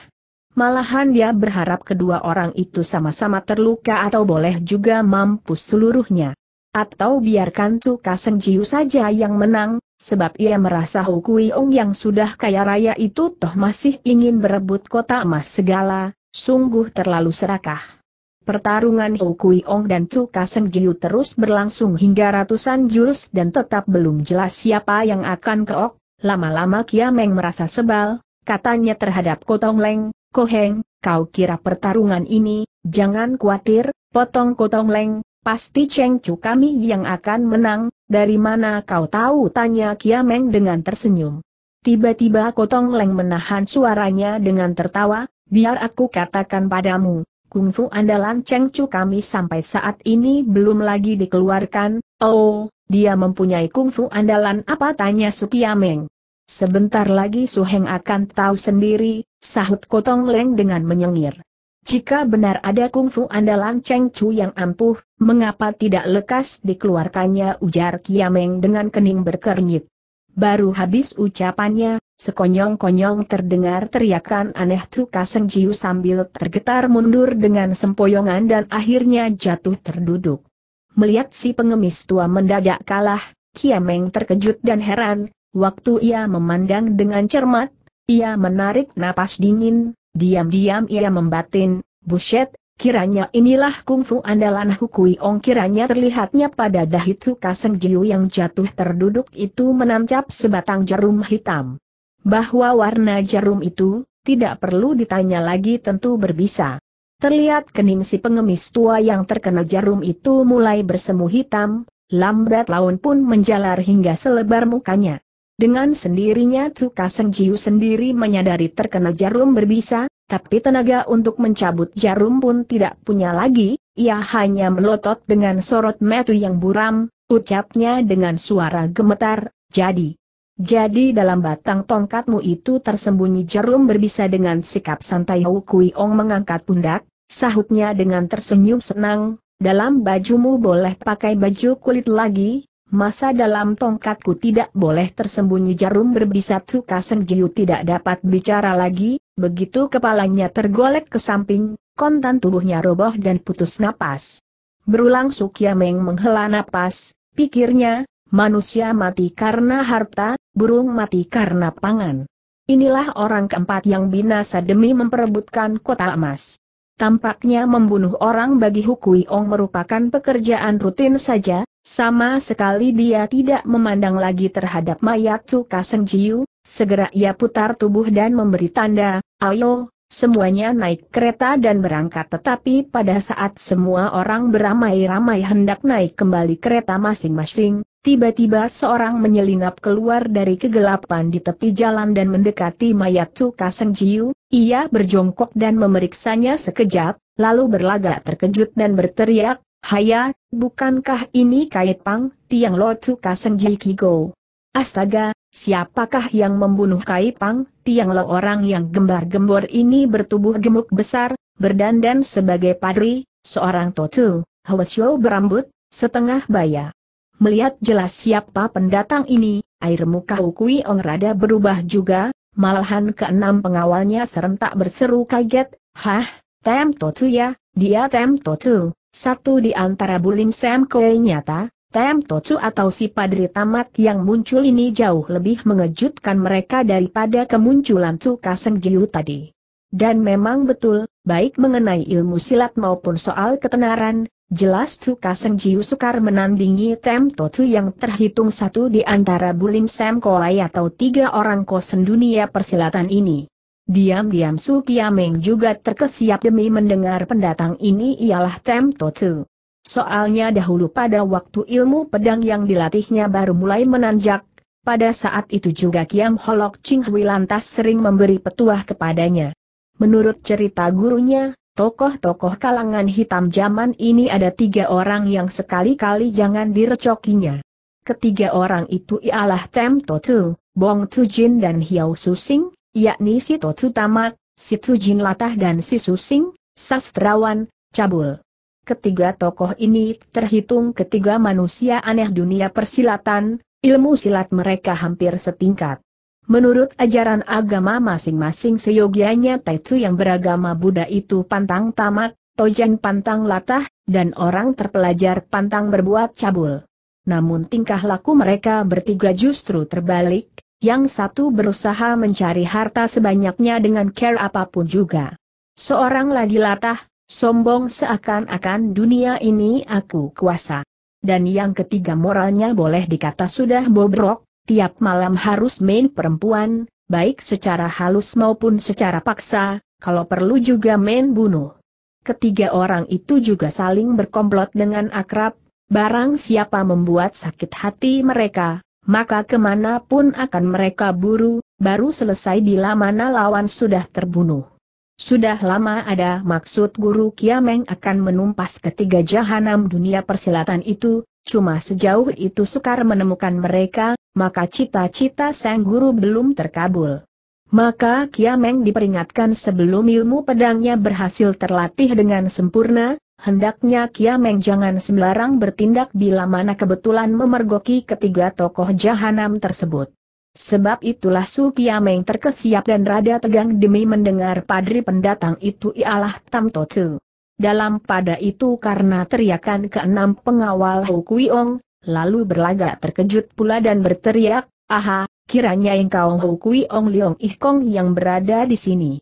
Malahan dia berharap kedua orang itu sama-sama terluka atau boleh juga mampus seluruhnya. Atau biarkan Tuka Jiu saja yang menang, Sebab ia merasa Hu yang sudah kaya raya itu toh masih ingin berebut kota emas segala, sungguh terlalu serakah. Pertarungan Hu dan Cuka Seng Jiu terus berlangsung hingga ratusan jurus dan tetap belum jelas siapa yang akan keok, lama-lama Kiameng merasa sebal, katanya terhadap Kotong Leng, heng, kau kira pertarungan ini, jangan khawatir, potong Kotong Leng, pasti Cheng Chu kami yang akan menang, dari mana kau tahu? Tanya Kiameng dengan tersenyum. Tiba-tiba Kotong Leng menahan suaranya dengan tertawa, biar aku katakan padamu, kungfu andalan Cheng Chu kami sampai saat ini belum lagi dikeluarkan, oh, dia mempunyai kungfu andalan apa tanya Sukiameng. Sebentar lagi Su Heng akan tahu sendiri, sahut Kotong Leng dengan menyengir. Jika benar ada kungfu andalan Cheng Chu yang ampuh, Mengapa tidak lekas dikeluarkannya ujar Kiameng dengan kening berkernyit. Baru habis ucapannya, sekonyong-konyong terdengar teriakan aneh Tuka Sengjiu sambil tergetar mundur dengan sempoyongan dan akhirnya jatuh terduduk. Melihat si pengemis tua mendadak kalah, Kiameng terkejut dan heran, waktu ia memandang dengan cermat, ia menarik napas dingin, diam-diam ia membatin, buset, Kiranya inilah kungfu andalan Hukui Ong kiranya terlihatnya pada dahit Suka Seng Jiu yang jatuh terduduk itu menancap sebatang jarum hitam. Bahwa warna jarum itu, tidak perlu ditanya lagi tentu berbisa. Terlihat kening si pengemis tua yang terkena jarum itu mulai bersemu hitam, lambat laun pun menjalar hingga selebar mukanya. Dengan sendirinya Tsuka Jiu sendiri menyadari terkena jarum berbisa, tapi tenaga untuk mencabut jarum pun tidak punya lagi, ia hanya melotot dengan sorot metu yang buram, ucapnya dengan suara gemetar, jadi. Jadi dalam batang tongkatmu itu tersembunyi jarum berbisa dengan sikap santai Wu Kui Ong mengangkat pundak, sahutnya dengan tersenyum senang, dalam bajumu boleh pakai baju kulit lagi, masa dalam tongkatku tidak boleh tersembunyi jarum berbisa Tsuka Sengjiu tidak dapat bicara lagi, begitu kepalanya tergolek ke samping, kontan tubuhnya roboh dan putus napas. Berulang Sukiameng menghela napas, pikirnya, manusia mati karena harta, burung mati karena pangan. Inilah orang keempat yang binasa demi memperebutkan kota emas. Tampaknya membunuh orang bagi Hukui Ong merupakan pekerjaan rutin saja, sama sekali dia tidak memandang lagi terhadap mayat Cuka Senjiu, segera ia putar tubuh dan memberi tanda, ayo, semuanya naik kereta dan berangkat tetapi pada saat semua orang beramai-ramai hendak naik kembali kereta masing-masing, tiba-tiba seorang menyelinap keluar dari kegelapan di tepi jalan dan mendekati mayat Cuka Senjiu, ia berjongkok dan memeriksanya sekejap, lalu berlagak terkejut dan berteriak, Haya, bukankah ini Kaipang, Tiang Lo tuka Senji Kigo? Astaga, siapakah yang membunuh Kaipang, Tiang Lo orang yang gembar-gembor ini bertubuh gemuk besar, berdandan sebagai padri, seorang totu, Hwasyo berambut, setengah baya. Melihat jelas siapa pendatang ini, air muka Ukui Ong rada berubah juga, malahan keenam pengawalnya serentak berseru kaget, Hah, Tem Totu ya, dia Tem Totu, satu di antara Bulim Sam Koe nyata, Tem Tocu atau si Padri Tamat yang muncul ini jauh lebih mengejutkan mereka daripada kemunculan Tuka Jiu tadi. Dan memang betul, baik mengenai ilmu silat maupun soal ketenaran, jelas Tuka Jiu sukar menandingi Tem Tocu yang terhitung satu di antara Bulim Sam Koe atau tiga orang kosen dunia persilatan ini. Diam-diam Su Kiameng juga terkesiap demi mendengar pendatang ini ialah Tem Totu. Soalnya dahulu pada waktu ilmu pedang yang dilatihnya baru mulai menanjak, pada saat itu juga Kiam Holok Ching Hui lantas sering memberi petuah kepadanya. Menurut cerita gurunya, tokoh-tokoh kalangan hitam zaman ini ada tiga orang yang sekali-kali jangan direcokinya. Ketiga orang itu ialah Tem Totu, Bong Tujin dan Hiao Susing, yakni Sito Tutamat, Situ Jin Latah dan Sisu Sing, Sastrawan, Cabul. Ketiga tokoh ini terhitung ketiga manusia aneh dunia persilatan, ilmu silat mereka hampir setingkat. Menurut ajaran agama masing-masing seyogianya Taitu yang beragama Buddha itu pantang tamat, Tojen pantang latah, dan orang terpelajar pantang berbuat cabul. Namun tingkah laku mereka bertiga justru terbalik, yang satu berusaha mencari harta sebanyaknya dengan care apapun juga. Seorang lagi latah, sombong seakan-akan dunia ini aku kuasa. Dan yang ketiga moralnya boleh dikata sudah bobrok, tiap malam harus main perempuan, baik secara halus maupun secara paksa, kalau perlu juga main bunuh. Ketiga orang itu juga saling berkomplot dengan akrab, barang siapa membuat sakit hati mereka, maka kemanapun akan mereka buru, baru selesai bila mana lawan sudah terbunuh. Sudah lama ada maksud Guru Kiameng akan menumpas ketiga jahanam dunia persilatan itu, cuma sejauh itu sukar menemukan mereka, maka cita-cita sang guru belum terkabul. Maka Kiameng diperingatkan sebelum ilmu pedangnya berhasil terlatih dengan sempurna, Hendaknya Kia Meng jangan sembarang bertindak bila mana kebetulan memergoki ketiga tokoh jahanam tersebut. Sebab itulah Su Meng terkesiap dan rada tegang demi mendengar padri pendatang itu ialah Tam Totu. Dalam pada itu karena teriakan keenam pengawal Hu Kuiong, lalu berlagak terkejut pula dan berteriak, Aha, kiranya engkau Hu Kuiong Liong Ih Kong yang berada di sini.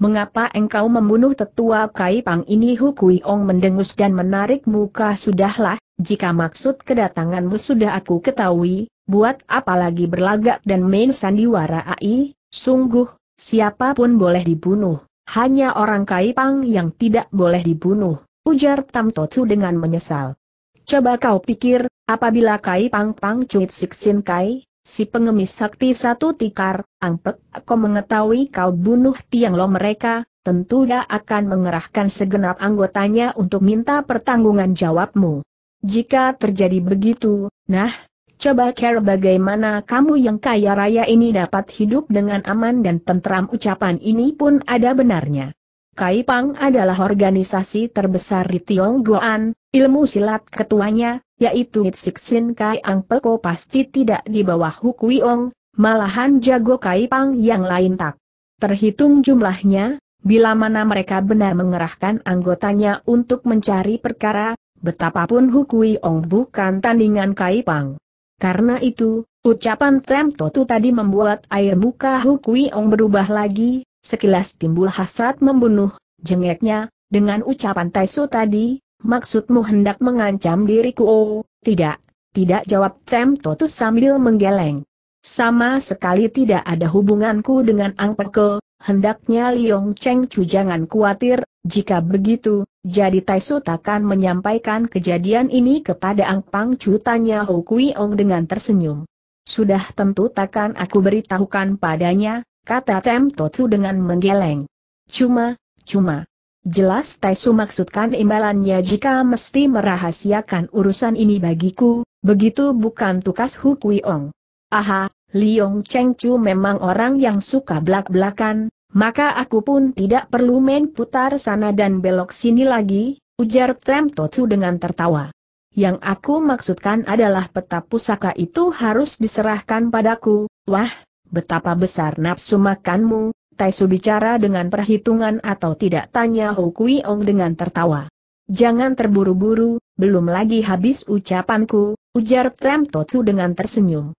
Mengapa engkau membunuh tetua Kai Pang ini Hu Kui Ong mendengus dan menarik muka sudahlah, jika maksud kedatanganmu sudah aku ketahui, buat apa lagi berlagak dan main sandiwara AI, sungguh, siapapun boleh dibunuh, hanya orang Kai Pang yang tidak boleh dibunuh, ujar Tam Totsu dengan menyesal. Coba kau pikir, apabila Kai Pang Pang Cuit Siksin Kai, Si pengemis sakti satu tikar, angpek, kau mengetahui kau bunuh tiang lo mereka, tentu dia akan mengerahkan segenap anggotanya untuk minta pertanggungan jawabmu. Jika terjadi begitu, nah, coba care bagaimana kamu yang kaya raya ini dapat hidup dengan aman dan tentram ucapan ini pun ada benarnya. Kai Pang adalah organisasi terbesar di Tionggoan, ilmu silat ketuanya, yaitu Sin Kai Ang Peko pasti tidak di bawah Hukui Ong, malahan jago Kai Pang yang lain tak. Terhitung jumlahnya, bila mana mereka benar mengerahkan anggotanya untuk mencari perkara, betapapun Hukui Ong bukan tandingan Kai Pang. Karena itu, ucapan Tem Totu tadi membuat air muka Hukui Ong berubah lagi, sekilas timbul hasrat membunuh, jengeknya, dengan ucapan Taiso tadi, maksudmu hendak mengancam diriku? Oh, tidak, tidak jawab Sam Toto sambil menggeleng. Sama sekali tidak ada hubunganku dengan Ang Peke, hendaknya Liong Cheng Chu jangan khawatir, jika begitu, jadi Taisu takkan menyampaikan kejadian ini kepada Ang Pang Chu tanya Ho Kui Ong dengan tersenyum. Sudah tentu takkan aku beritahukan padanya, kata Tem Totu dengan menggeleng. Cuma, cuma, Jelas Taisu maksudkan imbalannya jika mesti merahasiakan urusan ini bagiku, begitu bukan tukas Hu Kui Ong. Aha, Liong Cheng Chu memang orang yang suka belak-belakan, maka aku pun tidak perlu main putar sana dan belok sini lagi, ujar Trem Totsu dengan tertawa. Yang aku maksudkan adalah peta pusaka itu harus diserahkan padaku, wah, betapa besar nafsu makanmu, Taisu bicara dengan perhitungan atau tidak tanya Hou Kui Ong dengan tertawa. Jangan terburu-buru, belum lagi habis ucapanku, ujar Tem Totu dengan tersenyum.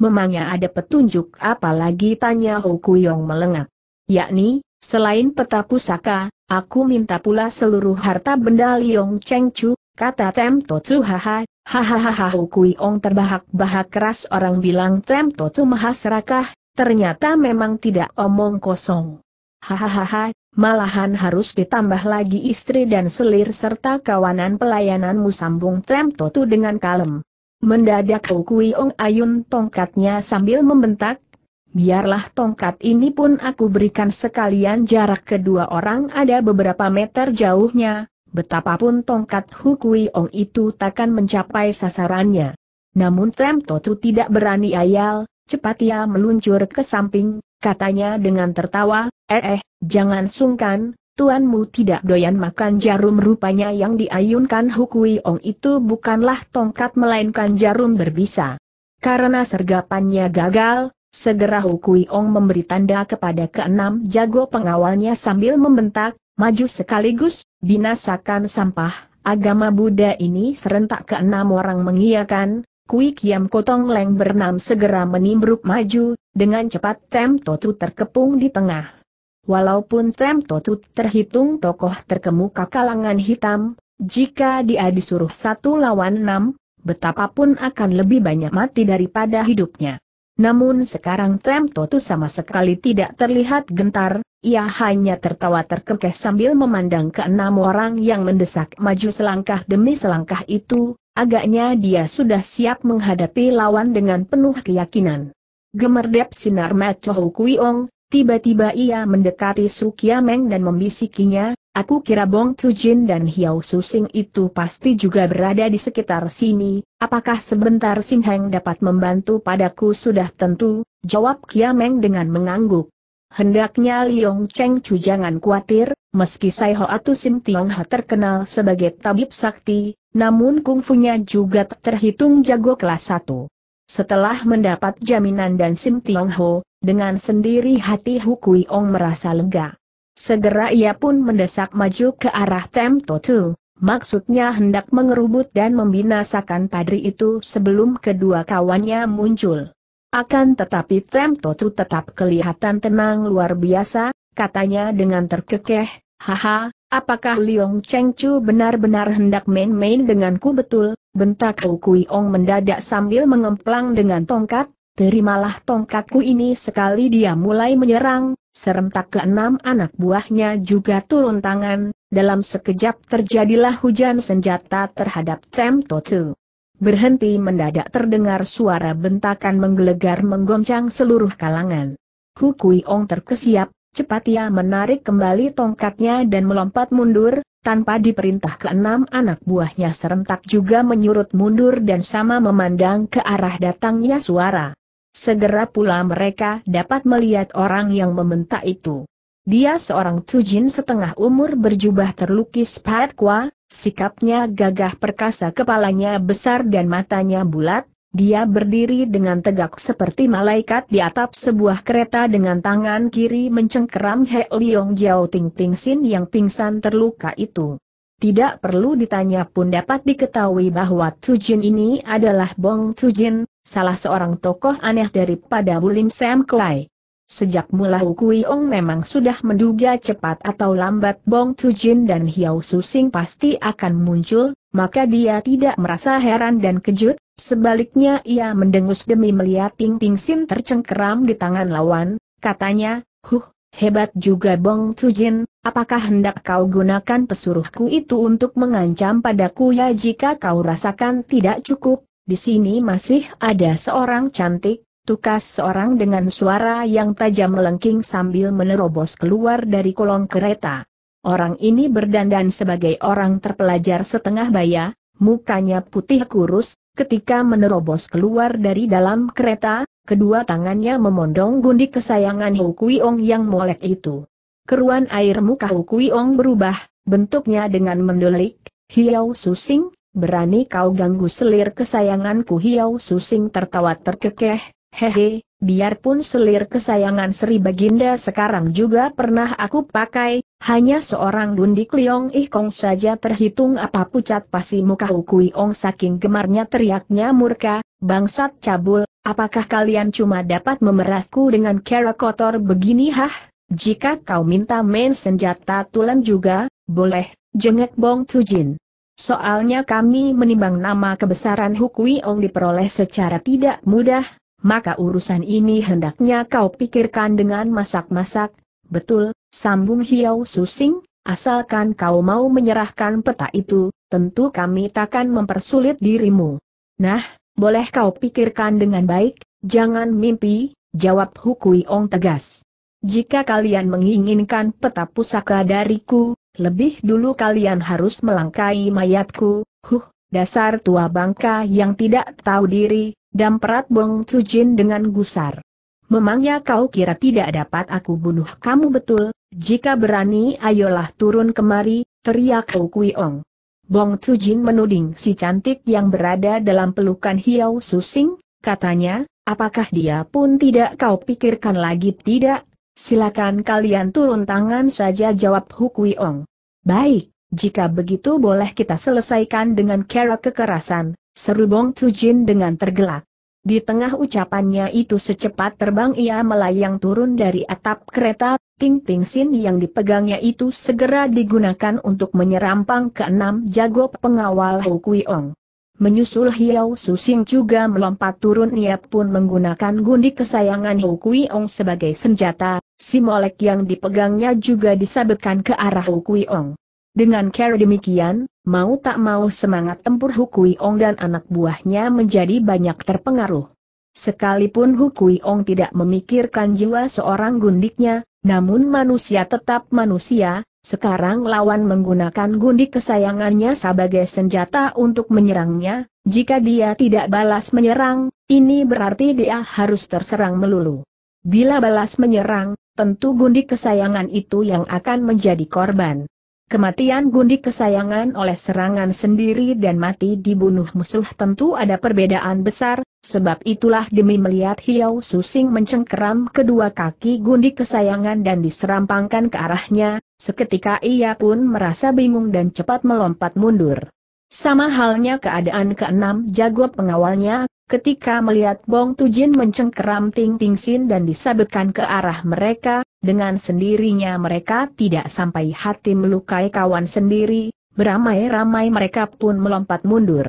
Memangnya ada petunjuk Apalagi tanya Hou Kui Ong melengak. Yakni, selain peta pusaka, aku minta pula seluruh harta benda Liong Cheng Chu, kata Tem Totu haha, hahaha Hou Kui Ong terbahak-bahak keras orang bilang Totu maha serakah, Ternyata memang tidak omong kosong. Hahaha, malahan harus ditambah lagi istri dan selir serta kawanan pelayananmu sambung Trem Totu dengan kalem. Mendadak Kui Ong Ayun tongkatnya sambil membentak, biarlah tongkat ini pun aku berikan sekalian jarak kedua orang ada beberapa meter jauhnya, betapapun tongkat Hukui Ong itu takkan mencapai sasarannya. Namun Trem Totu tidak berani ayal, Cepat ia meluncur ke samping, katanya dengan tertawa, eh eh, jangan sungkan, tuanmu tidak doyan makan jarum rupanya yang diayunkan Hukui Ong itu bukanlah tongkat melainkan jarum berbisa. Karena sergapannya gagal, segera Hukui Ong memberi tanda kepada keenam jago pengawalnya sambil membentak, maju sekaligus, binasakan sampah, agama Buddha ini serentak keenam orang mengiyakan, Kui Kiam Kotong Leng bernam segera menimbruk maju, dengan cepat Tem Totu terkepung di tengah. Walaupun Tem Totu terhitung tokoh terkemuka kalangan hitam, jika dia disuruh satu lawan enam, betapapun akan lebih banyak mati daripada hidupnya. Namun sekarang Tem Totu sama sekali tidak terlihat gentar, ia hanya tertawa terkekeh sambil memandang ke enam orang yang mendesak maju selangkah demi selangkah itu, agaknya dia sudah siap menghadapi lawan dengan penuh keyakinan. Gemerdep sinar Macohu Kuiong, tiba-tiba ia mendekati Su Meng dan membisikinya, aku kira Bong Tujin dan Hiao Susing itu pasti juga berada di sekitar sini, apakah sebentar Sin Heng dapat membantu padaku sudah tentu, jawab Kia dengan mengangguk. Hendaknya Liong Cheng Chu jangan khawatir, meski Sai Ho Atu Sim Tiong Ha terkenal sebagai tabib sakti, namun kungfunya juga terhitung jago kelas satu. Setelah mendapat jaminan dan Sim Tiong Ho, dengan sendiri hati Hu Kui Ong merasa lega. Segera ia pun mendesak maju ke arah Tem Tu, maksudnya hendak mengerubut dan membinasakan padri itu sebelum kedua kawannya muncul. Akan tetapi Tem Totu tetap kelihatan tenang luar biasa, katanya dengan terkekeh, haha, apakah Liong Cheng Chu benar-benar hendak main-main denganku betul, bentak Ong mendadak sambil mengemplang dengan tongkat, terimalah tongkatku ini sekali dia mulai menyerang, serentak enam anak buahnya juga turun tangan, dalam sekejap terjadilah hujan senjata terhadap Tem Totu berhenti mendadak terdengar suara bentakan menggelegar menggoncang seluruh kalangan. Kukui Ong terkesiap, cepat ia menarik kembali tongkatnya dan melompat mundur, tanpa diperintah keenam anak buahnya serentak juga menyurut mundur dan sama memandang ke arah datangnya suara. Segera pula mereka dapat melihat orang yang membentak itu. Dia seorang tujin setengah umur berjubah terlukis Kwa, Sikapnya gagah perkasa kepalanya besar dan matanya bulat, dia berdiri dengan tegak seperti malaikat di atap sebuah kereta dengan tangan kiri mencengkeram He Liong Jiao Ting Ting Sin yang pingsan terluka itu. Tidak perlu ditanya pun dapat diketahui bahwa Jin ini adalah Bong Jin, salah seorang tokoh aneh daripada Bulim Sam Klai. Sejak mula hukui ong memang sudah menduga cepat atau lambat Bong Tujin dan Hiao Susing pasti akan muncul, maka dia tidak merasa heran dan kejut, sebaliknya ia mendengus demi melihat Ting Ting Sin tercengkeram di tangan lawan, katanya, huh, hebat juga Bong Tujin, apakah hendak kau gunakan pesuruhku itu untuk mengancam padaku ya jika kau rasakan tidak cukup, di sini masih ada seorang cantik, Tukas seorang dengan suara yang tajam melengking sambil menerobos keluar dari kolong kereta. Orang ini berdandan sebagai orang terpelajar setengah baya, mukanya putih kurus, ketika menerobos keluar dari dalam kereta, kedua tangannya memondong gundi kesayangan Hukuiong yang molek itu. Keruan air muka Hukuiong berubah, bentuknya dengan mendelik, hiau susing, berani kau ganggu selir kesayanganku hiau susing tertawa terkekeh, Hehe, biarpun selir kesayangan Sri Baginda sekarang juga pernah aku pakai, hanya seorang Dundi Liong Ih Kong saja terhitung apa pucat pasi muka Hukui Ong saking gemarnya teriaknya murka, bangsat cabul, apakah kalian cuma dapat memerasku dengan kera kotor begini hah? Jika kau minta main senjata tulen juga, boleh, jengek Bong Tujin. Soalnya kami menimbang nama kebesaran Hukui Ong diperoleh secara tidak mudah, maka urusan ini hendaknya kau pikirkan dengan masak-masak, betul, sambung hiau susing, asalkan kau mau menyerahkan peta itu, tentu kami takkan mempersulit dirimu. Nah, boleh kau pikirkan dengan baik, jangan mimpi, jawab Hukui Ong tegas. Jika kalian menginginkan peta pusaka dariku, lebih dulu kalian harus melangkai mayatku, huh, Dasar tua bangka yang tidak tahu diri, dan perat Bong Cujin dengan gusar. Memangnya kau kira tidak dapat aku bunuh kamu betul, jika berani ayolah turun kemari, teriak Wu Kuiong. Bong Jin menuding si cantik yang berada dalam pelukan Hiau Susing, katanya, apakah dia pun tidak kau pikirkan lagi tidak? Silakan kalian turun tangan saja jawab Hu Kuiong. Baik, jika begitu boleh kita selesaikan dengan cara kekerasan, seru Bong Tujin dengan tergelak. Di tengah ucapannya itu secepat terbang ia melayang turun dari atap kereta, Ting Ting Sin yang dipegangnya itu segera digunakan untuk menyerampang ke enam jago pengawal Hu Ong. Menyusul Hiao Susing juga melompat turun ia pun menggunakan gundi kesayangan Hu Ong sebagai senjata, si molek yang dipegangnya juga disabetkan ke arah Hu Ong. Dengan cara demikian, mau tak mau semangat tempur Hukui Ong dan anak buahnya menjadi banyak terpengaruh. Sekalipun Hukui Ong tidak memikirkan jiwa seorang gundiknya, namun manusia tetap manusia, sekarang lawan menggunakan gundik kesayangannya sebagai senjata untuk menyerangnya, jika dia tidak balas menyerang, ini berarti dia harus terserang melulu. Bila balas menyerang, tentu gundik kesayangan itu yang akan menjadi korban. Kematian Gundi kesayangan oleh serangan sendiri dan mati dibunuh musuh tentu ada perbedaan besar, sebab itulah demi melihat Hiau Susing mencengkeram kedua kaki Gundi kesayangan dan diserampangkan ke arahnya, seketika ia pun merasa bingung dan cepat melompat mundur. Sama halnya keadaan keenam jago pengawalnya, Ketika melihat Bong Tujin mencengkeram Ting Ting Sin dan disabetkan ke arah mereka, dengan sendirinya mereka tidak sampai hati melukai kawan sendiri, beramai-ramai mereka pun melompat mundur.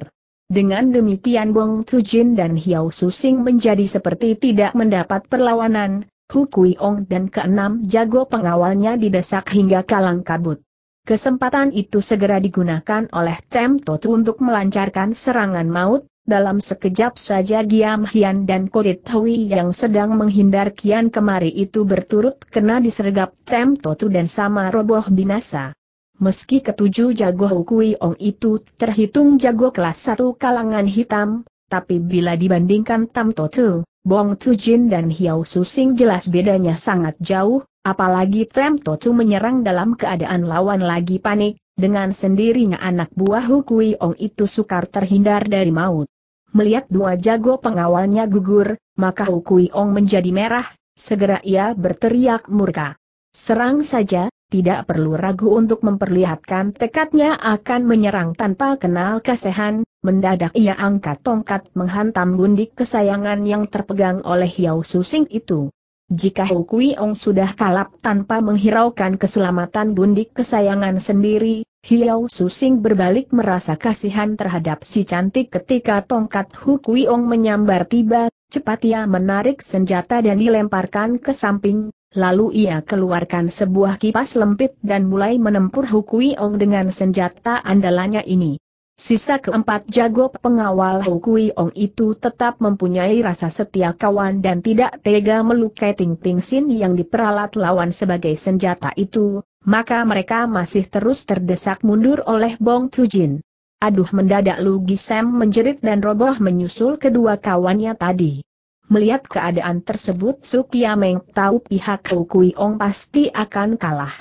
Dengan demikian Bong Tujin dan Hiao Susing menjadi seperti tidak mendapat perlawanan, Hu Kui Ong dan keenam jago pengawalnya didesak hingga kalang kabut. Kesempatan itu segera digunakan oleh Tem Totu untuk melancarkan serangan maut, dalam sekejap saja Giam Hian dan Korit Hui yang sedang menghindar kian kemari itu berturut kena disergap Tem Totu dan sama roboh binasa. Meski ketujuh jago Hukui Ong itu terhitung jago kelas satu kalangan hitam, tapi bila dibandingkan Tam Totu, Bong Tujin dan Hiao Susing jelas bedanya sangat jauh, apalagi Tem Totu menyerang dalam keadaan lawan lagi panik, dengan sendirinya anak buah Hukui Ong itu sukar terhindar dari maut. Melihat dua jago pengawalnya gugur, maka Hukui Ong menjadi merah, segera ia berteriak murka. Serang saja, tidak perlu ragu untuk memperlihatkan tekadnya akan menyerang tanpa kenal kesehan, mendadak ia angkat tongkat menghantam gundik kesayangan yang terpegang oleh Yao Susing itu. Jika Hu Ong sudah kalap tanpa menghiraukan keselamatan bundik kesayangan sendiri, Hiao Susing berbalik merasa kasihan terhadap si cantik ketika tongkat Hu Ong menyambar tiba, cepat ia menarik senjata dan dilemparkan ke samping, lalu ia keluarkan sebuah kipas lempit dan mulai menempur Hu Ong dengan senjata andalannya ini. Sisa keempat jago pengawal Hukui Ong itu tetap mempunyai rasa setia kawan dan tidak tega melukai Ting Ting Sin yang diperalat lawan sebagai senjata itu, maka mereka masih terus terdesak mundur oleh Bong Jin. Aduh mendadak Lu Gisem menjerit dan roboh menyusul kedua kawannya tadi. Melihat keadaan tersebut Sukiameng tahu pihak Hukui Ong pasti akan kalah.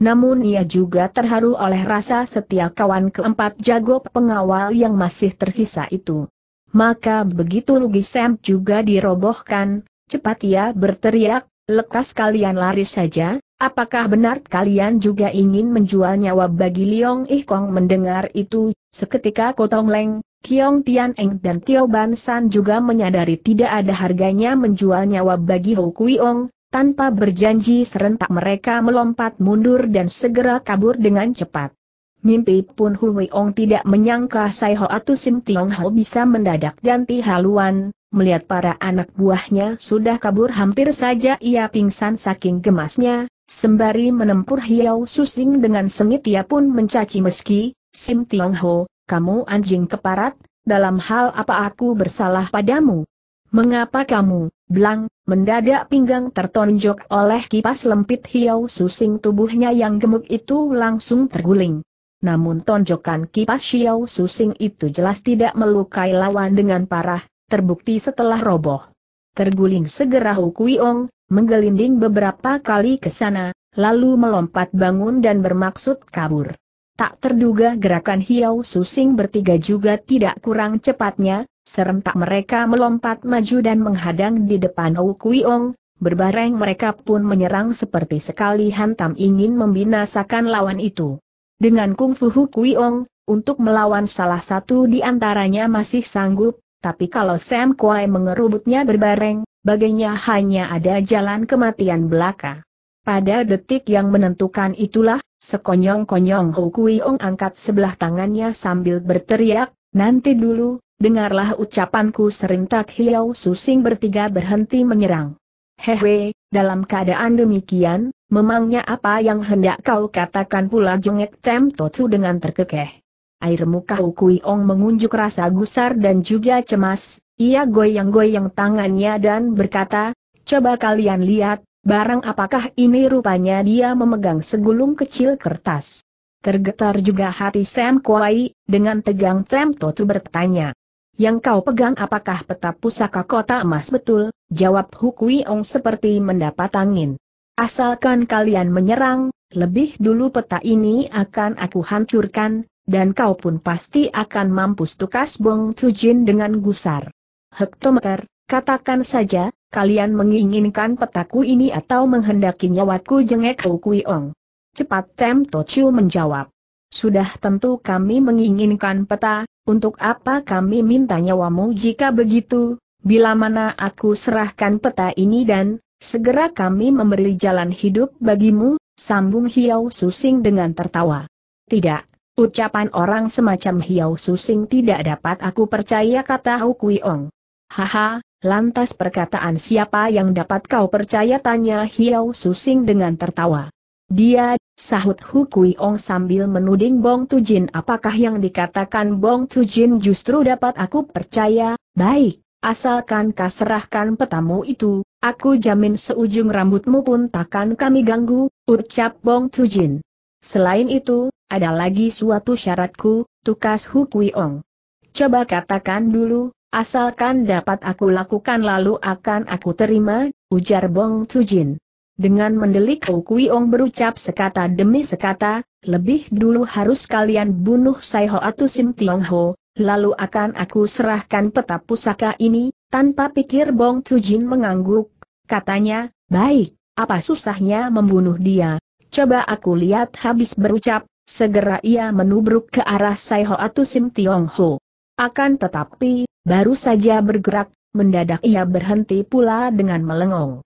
Namun ia juga terharu oleh rasa setia kawan keempat jago pengawal yang masih tersisa itu. Maka begitu Lugi Sam juga dirobohkan, cepat ia berteriak, lekas kalian lari saja, apakah benar kalian juga ingin menjual nyawa bagi Liong Ih mendengar itu, seketika Kotong Leng, Kiong Tian Eng dan Tio Ban San juga menyadari tidak ada harganya menjual nyawa bagi Ho Kui Ong, tanpa berjanji serentak mereka melompat mundur dan segera kabur dengan cepat. Mimpi pun Hui Ong tidak menyangka Sai Ho atau Sim Tiong Ho bisa mendadak ganti haluan, melihat para anak buahnya sudah kabur hampir saja ia pingsan saking gemasnya, sembari menempur Hiao Susing dengan sengit ia pun mencaci meski, Sim Tiong Ho, kamu anjing keparat, dalam hal apa aku bersalah padamu? Mengapa kamu, Blang, mendadak pinggang tertonjok oleh kipas lempit hiau susing tubuhnya yang gemuk itu langsung terguling. Namun tonjokan kipas hiau susing itu jelas tidak melukai lawan dengan parah, terbukti setelah roboh. Terguling segera Hukuiong, menggelinding beberapa kali ke sana, lalu melompat bangun dan bermaksud kabur. Tak terduga gerakan hiau susing bertiga juga tidak kurang cepatnya, Serentak mereka melompat maju dan menghadang di depan Ou berbareng mereka pun menyerang seperti sekali hantam ingin membinasakan lawan itu. Dengan kungfu Hu Kuiong, untuk melawan salah satu di antaranya masih sanggup, tapi kalau Sam Kuai mengerubutnya berbareng, baginya hanya ada jalan kematian belaka. Pada detik yang menentukan itulah, sekonyong-konyong Hu Ong angkat sebelah tangannya sambil berteriak, nanti dulu, Dengarlah ucapanku serintak Hiau Susing bertiga berhenti menyerang. Hehe, dalam keadaan demikian, memangnya apa yang hendak kau katakan pula jengek Tem Totu dengan terkekeh. Air muka Ukui Ong mengunjuk rasa gusar dan juga cemas, ia goyang-goyang tangannya dan berkata, coba kalian lihat, barang apakah ini rupanya dia memegang segulung kecil kertas. Tergetar juga hati Sam Kuai, dengan tegang Tem Totu bertanya yang kau pegang apakah peta pusaka kota emas betul, jawab Hukui Ong seperti mendapat angin. Asalkan kalian menyerang, lebih dulu peta ini akan aku hancurkan, dan kau pun pasti akan mampus tukas Bong Chujin dengan gusar. Hektometer, katakan saja, kalian menginginkan petaku ini atau menghendaki nyawaku jengek Hukui Ong. Cepat Tem Tochu menjawab. Sudah tentu kami menginginkan peta, untuk apa kami minta nyawamu jika begitu, bila mana aku serahkan peta ini dan, segera kami memberi jalan hidup bagimu, sambung Hiau Susing dengan tertawa. Tidak, ucapan orang semacam Hiau Susing tidak dapat aku percaya kata Hu Ong. Haha, lantas perkataan siapa yang dapat kau percaya tanya Hiau Susing dengan tertawa. Dia Sahut Hu Kui Ong sambil menuding Bong Tujin apakah yang dikatakan Bong Tujin justru dapat aku percaya, baik, asalkan kau serahkan petamu itu, aku jamin seujung rambutmu pun takkan kami ganggu, ucap Bong Tujin. Selain itu, ada lagi suatu syaratku, tukas Hu Kui Ong. Coba katakan dulu, asalkan dapat aku lakukan lalu akan aku terima, ujar Bong Tujin. Dengan mendelik Kui Kuiong berucap sekata demi sekata, lebih dulu harus kalian bunuh Sai Ho atau Sim Tiong Ho, lalu akan aku serahkan peta pusaka ini, tanpa pikir Bong Jin mengangguk, katanya, baik, apa susahnya membunuh dia, coba aku lihat habis berucap, segera ia menubruk ke arah Sai Ho atau Sim Tiong Ho. Akan tetapi, baru saja bergerak, mendadak ia berhenti pula dengan melengong.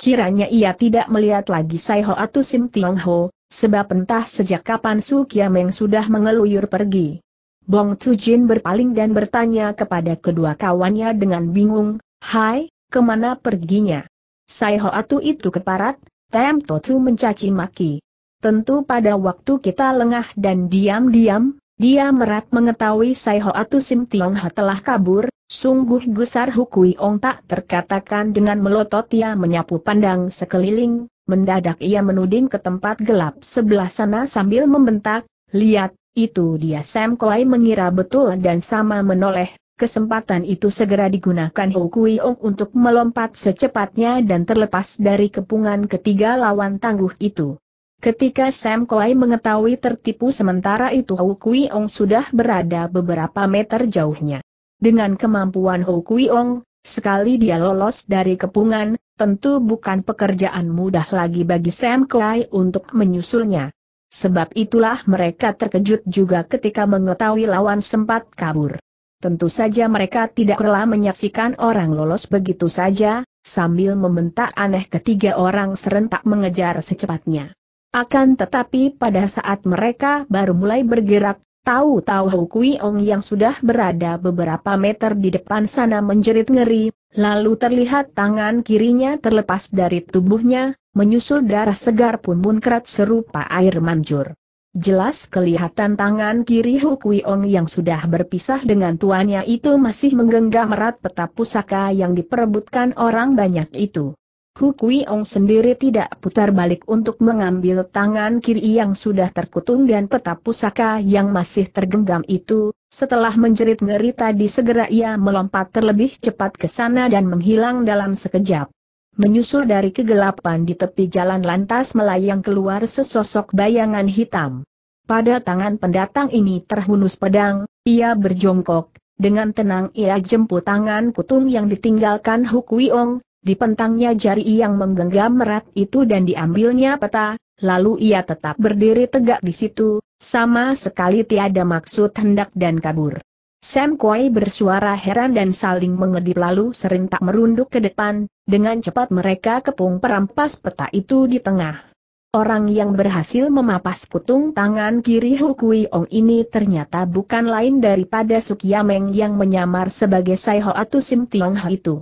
Kiranya ia tidak melihat lagi Sai Ho atau Sim Tiong Ho, sebab entah sejak kapan Su Kiameng sudah mengeluyur pergi. Bong Jin berpaling dan bertanya kepada kedua kawannya dengan bingung, Hai, kemana perginya? Sai Ho Atu itu keparat, Tem Totu mencaci maki. Tentu pada waktu kita lengah dan diam-diam, dia merat mengetahui Sai Ho Atu Sim Tiong Ho telah kabur, Sungguh gusar Hukui Ong tak terkatakan dengan melotot ia menyapu pandang sekeliling, mendadak ia menuding ke tempat gelap sebelah sana sambil membentak, lihat, itu dia Sam Koi mengira betul dan sama menoleh, kesempatan itu segera digunakan Hukui Ong untuk melompat secepatnya dan terlepas dari kepungan ketiga lawan tangguh itu. Ketika Sam Koi mengetahui tertipu sementara itu Hukui Ong sudah berada beberapa meter jauhnya. Dengan kemampuan Ho Ong, sekali dia lolos dari kepungan, tentu bukan pekerjaan mudah lagi bagi Sam Kui untuk menyusulnya. Sebab itulah mereka terkejut juga ketika mengetahui lawan sempat kabur. Tentu saja mereka tidak rela menyaksikan orang lolos begitu saja, sambil membentak aneh ketiga orang serentak mengejar secepatnya. Akan tetapi pada saat mereka baru mulai bergerak, Tahu-tahu Ong yang sudah berada beberapa meter di depan sana menjerit ngeri, lalu terlihat tangan kirinya terlepas dari tubuhnya, menyusul darah segar pun munkrat serupa air manjur. Jelas kelihatan tangan kiri Hu Ong yang sudah berpisah dengan tuannya itu masih menggenggam erat peta pusaka yang diperebutkan orang banyak itu. Hu Ong sendiri tidak putar balik untuk mengambil tangan kiri yang sudah terkutung dan peta pusaka yang masih tergenggam itu, setelah menjerit ngeri tadi segera ia melompat terlebih cepat ke sana dan menghilang dalam sekejap. Menyusul dari kegelapan di tepi jalan lantas melayang keluar sesosok bayangan hitam. Pada tangan pendatang ini terhunus pedang, ia berjongkok, dengan tenang ia jemput tangan kutung yang ditinggalkan Ong. Dipentangnya jari yang menggenggam erat itu dan diambilnya peta, lalu ia tetap berdiri tegak di situ, sama sekali tiada maksud hendak dan kabur. Sam Kui bersuara heran dan saling mengedip lalu serentak merunduk ke depan, dengan cepat mereka kepung perampas peta itu di tengah. Orang yang berhasil memapas kutung tangan kiri Hukui Ong ini ternyata bukan lain daripada Sukiameng yang menyamar sebagai Sai Ho atau Sim Tiong Ho itu.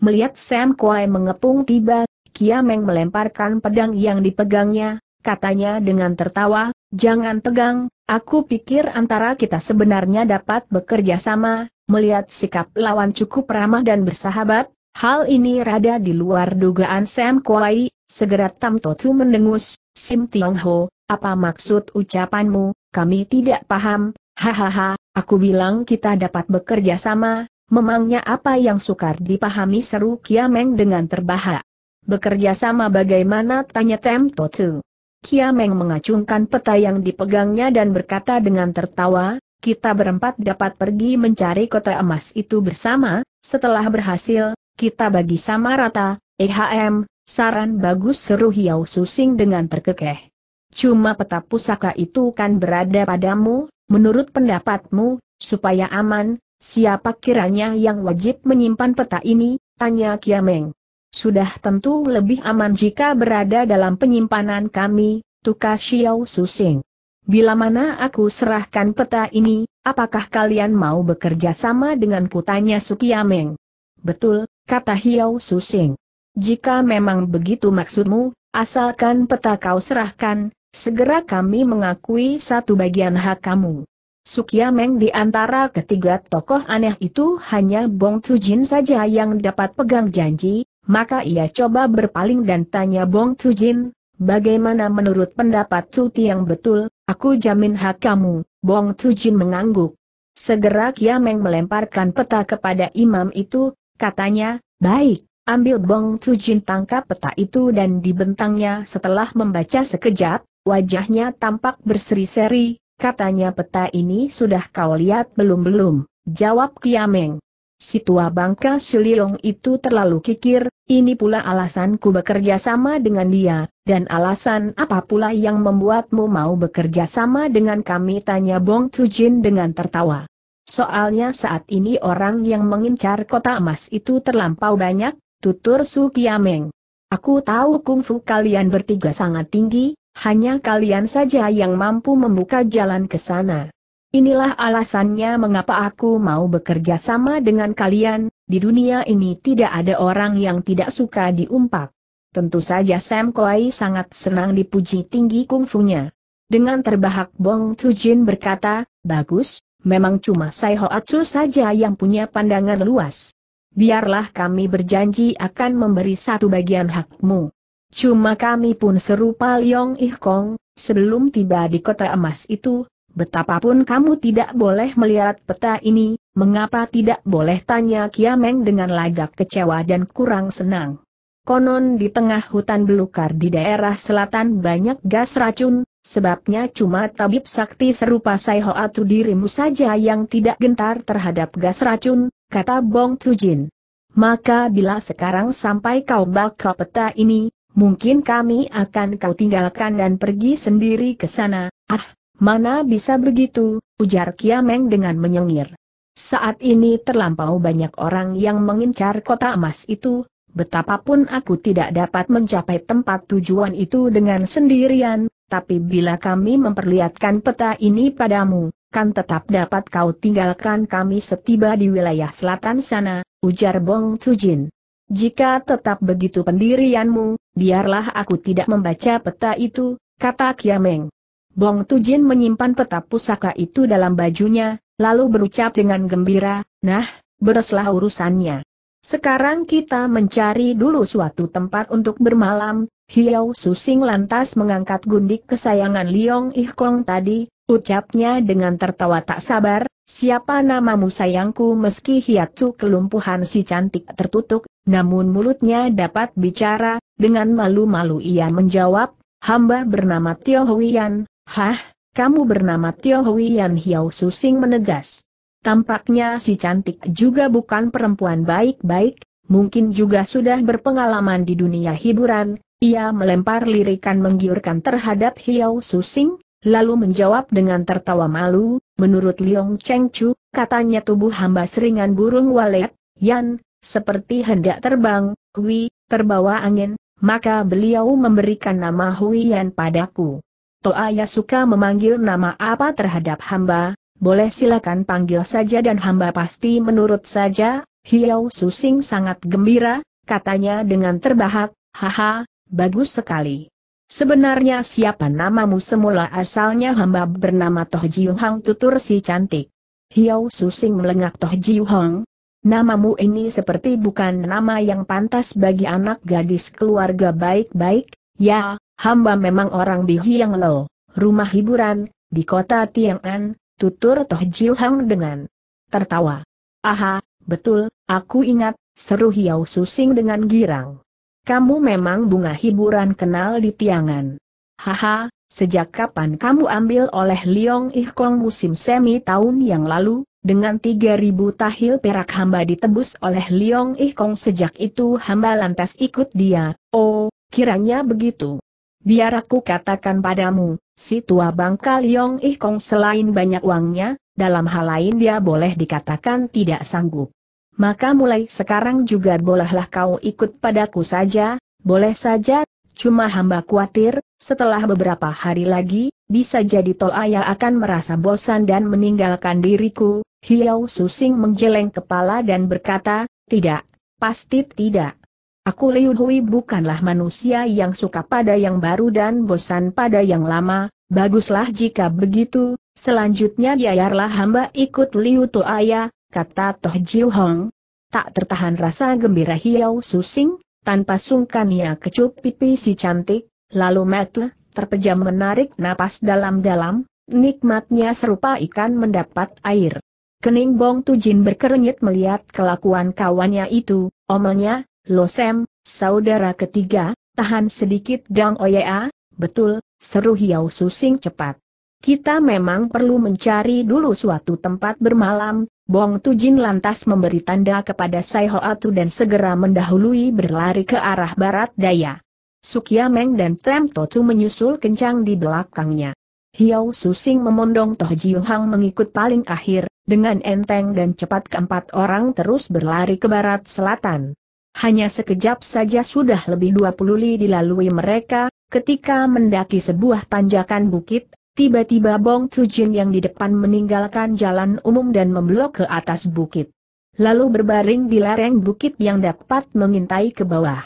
Melihat Sam Kuai mengepung tiba, Kiameng melemparkan pedang yang dipegangnya, katanya dengan tertawa, jangan tegang, aku pikir antara kita sebenarnya dapat bekerja sama, melihat sikap lawan cukup ramah dan bersahabat, hal ini rada di luar dugaan Sam Kuai, segera Tam Totu mendengus, Sim Tiong Ho, apa maksud ucapanmu, kami tidak paham, hahaha, aku bilang kita dapat bekerja sama, Memangnya apa yang sukar dipahami seru Kiameng dengan terbahak. Bekerja sama bagaimana tanya Tem Totu. Kiameng mengacungkan peta yang dipegangnya dan berkata dengan tertawa, kita berempat dapat pergi mencari kota emas itu bersama, setelah berhasil, kita bagi sama rata, EHM, saran bagus seru Hiau Susing dengan terkekeh. Cuma peta pusaka itu kan berada padamu, menurut pendapatmu, supaya aman, Siapa kiranya yang wajib menyimpan peta ini? Tanya Kiameng. Sudah tentu lebih aman jika berada dalam penyimpanan kami, tukas Xiao Susing. Bila mana aku serahkan peta ini, apakah kalian mau bekerja sama dengan kutanya Sukiameng? Betul, kata Hiau Susing. Jika memang begitu maksudmu, asalkan peta kau serahkan, segera kami mengakui satu bagian hak kamu. Sukyameng di antara ketiga tokoh aneh itu hanya Bong Tujin saja yang dapat pegang janji, maka ia coba berpaling dan tanya Bong Tujin, bagaimana menurut pendapat Tuti yang betul, aku jamin hak kamu, Bong Tujin mengangguk. Segera Kiameng melemparkan peta kepada imam itu, katanya, baik, ambil Bong Tujin tangkap peta itu dan dibentangnya setelah membaca sekejap, wajahnya tampak berseri-seri, Katanya peta ini sudah kau lihat belum-belum, jawab Kiameng. Si tua bangka Siliong itu terlalu kikir, ini pula alasan ku bekerja sama dengan dia, dan alasan apa pula yang membuatmu mau bekerja sama dengan kami tanya Bong Tujin dengan tertawa. Soalnya saat ini orang yang mengincar kota emas itu terlampau banyak, tutur Su Kiameng. Aku tahu kungfu kalian bertiga sangat tinggi, hanya kalian saja yang mampu membuka jalan ke sana. Inilah alasannya mengapa aku mau bekerja sama dengan kalian, di dunia ini tidak ada orang yang tidak suka diumpak. Tentu saja Sam Koi sangat senang dipuji tinggi kungfunya. Dengan terbahak Bong Jin berkata, bagus, memang cuma Sai Hoatsu saja yang punya pandangan luas. Biarlah kami berjanji akan memberi satu bagian hakmu. Cuma kami pun serupa Liong Ih Kong, sebelum tiba di kota emas itu, betapapun kamu tidak boleh melihat peta ini, mengapa tidak boleh tanya Kiameng dengan lagak kecewa dan kurang senang. Konon di tengah hutan belukar di daerah selatan banyak gas racun, sebabnya cuma tabib sakti serupa Sai Atu dirimu saja yang tidak gentar terhadap gas racun, kata Bong Tujin. Maka bila sekarang sampai kau baca peta ini, mungkin kami akan kau tinggalkan dan pergi sendiri ke sana. Ah, mana bisa begitu, ujar Kiameng dengan menyengir. Saat ini terlampau banyak orang yang mengincar kota emas itu, betapapun aku tidak dapat mencapai tempat tujuan itu dengan sendirian, tapi bila kami memperlihatkan peta ini padamu, kan tetap dapat kau tinggalkan kami setiba di wilayah selatan sana, ujar Bong Tujin. Jika tetap begitu pendirianmu, biarlah aku tidak membaca peta itu, kata Kiameng. Bong Tujin menyimpan peta pusaka itu dalam bajunya, lalu berucap dengan gembira, nah, bereslah urusannya. Sekarang kita mencari dulu suatu tempat untuk bermalam, Hiao Susing lantas mengangkat gundik kesayangan Liong Ih Kong tadi, ucapnya dengan tertawa tak sabar, siapa namamu sayangku meski hiatu kelumpuhan si cantik tertutup, namun mulutnya dapat bicara, dengan malu-malu ia menjawab, hamba bernama Tio Huiyan. hah, kamu bernama Tio Huiyan? Hiao Susing menegas. Tampaknya si cantik juga bukan perempuan baik-baik, mungkin juga sudah berpengalaman di dunia hiburan, ia melempar lirikan menggiurkan terhadap Hiau Susing, lalu menjawab dengan tertawa malu, menurut Liong Cheng Chu, katanya tubuh hamba seringan burung walet, Yan, seperti hendak terbang, Hui, terbawa angin, maka beliau memberikan nama Hui Yan padaku. Toa, ya suka memanggil nama apa terhadap hamba, boleh silakan panggil saja dan hamba pasti menurut saja, Hiau Susing sangat gembira, katanya dengan terbahak, haha, Bagus sekali. Sebenarnya siapa namamu semula asalnya hamba bernama Toh Jiu Hang tutur si cantik. Hiau Susing melengak Toh Jiu Hang. Namamu ini seperti bukan nama yang pantas bagi anak gadis keluarga baik-baik, ya, hamba memang orang di Hiang Lo, rumah hiburan, di kota Tiang'an, tutur Toh Jiu Hang dengan tertawa. Aha, betul, aku ingat, seru Hiau Susing dengan girang. Kamu memang bunga hiburan kenal di tiangan. Haha, sejak kapan kamu ambil oleh Liong Ih Kong musim semi tahun yang lalu, dengan 3000 tahil perak hamba ditebus oleh Liong Ih Kong sejak itu hamba lantas ikut dia, oh, kiranya begitu. Biar aku katakan padamu, si tua bangka Liong Ih Kong selain banyak uangnya, dalam hal lain dia boleh dikatakan tidak sanggup maka mulai sekarang juga bolehlah kau ikut padaku saja, boleh saja, cuma hamba khawatir, setelah beberapa hari lagi, bisa jadi tol ayah akan merasa bosan dan meninggalkan diriku, Hiau Susing menjeleng kepala dan berkata, tidak, pasti tidak. Aku Liu Hui bukanlah manusia yang suka pada yang baru dan bosan pada yang lama, baguslah jika begitu, selanjutnya biarlah hamba ikut Liu Toaya, kata Toh Jiu Hong. Tak tertahan rasa gembira Hiao Susing, tanpa sungkan ia kecup pipi si cantik, lalu mata, terpejam menarik napas dalam-dalam, nikmatnya serupa ikan mendapat air. Kening Bong Tujin berkerenyit melihat kelakuan kawannya itu, omelnya, Losem, saudara ketiga, tahan sedikit Dang Oya, betul, seru Hiao Susing cepat. Kita memang perlu mencari dulu suatu tempat bermalam, Bong Tujin lantas memberi tanda kepada Sai Hoatu dan segera mendahului berlari ke arah barat daya. Sukia Meng dan Tem Tocu menyusul kencang di belakangnya. Hiau Susing memondong Toh Jiu Hang mengikut paling akhir, dengan enteng dan cepat keempat orang terus berlari ke barat selatan. Hanya sekejap saja sudah lebih 20 li dilalui mereka, ketika mendaki sebuah tanjakan bukit, Tiba-tiba Bong Tujin yang di depan meninggalkan jalan umum dan memblok ke atas bukit. Lalu berbaring di lereng bukit yang dapat mengintai ke bawah.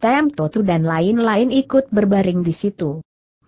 Tem Totu dan lain-lain ikut berbaring di situ.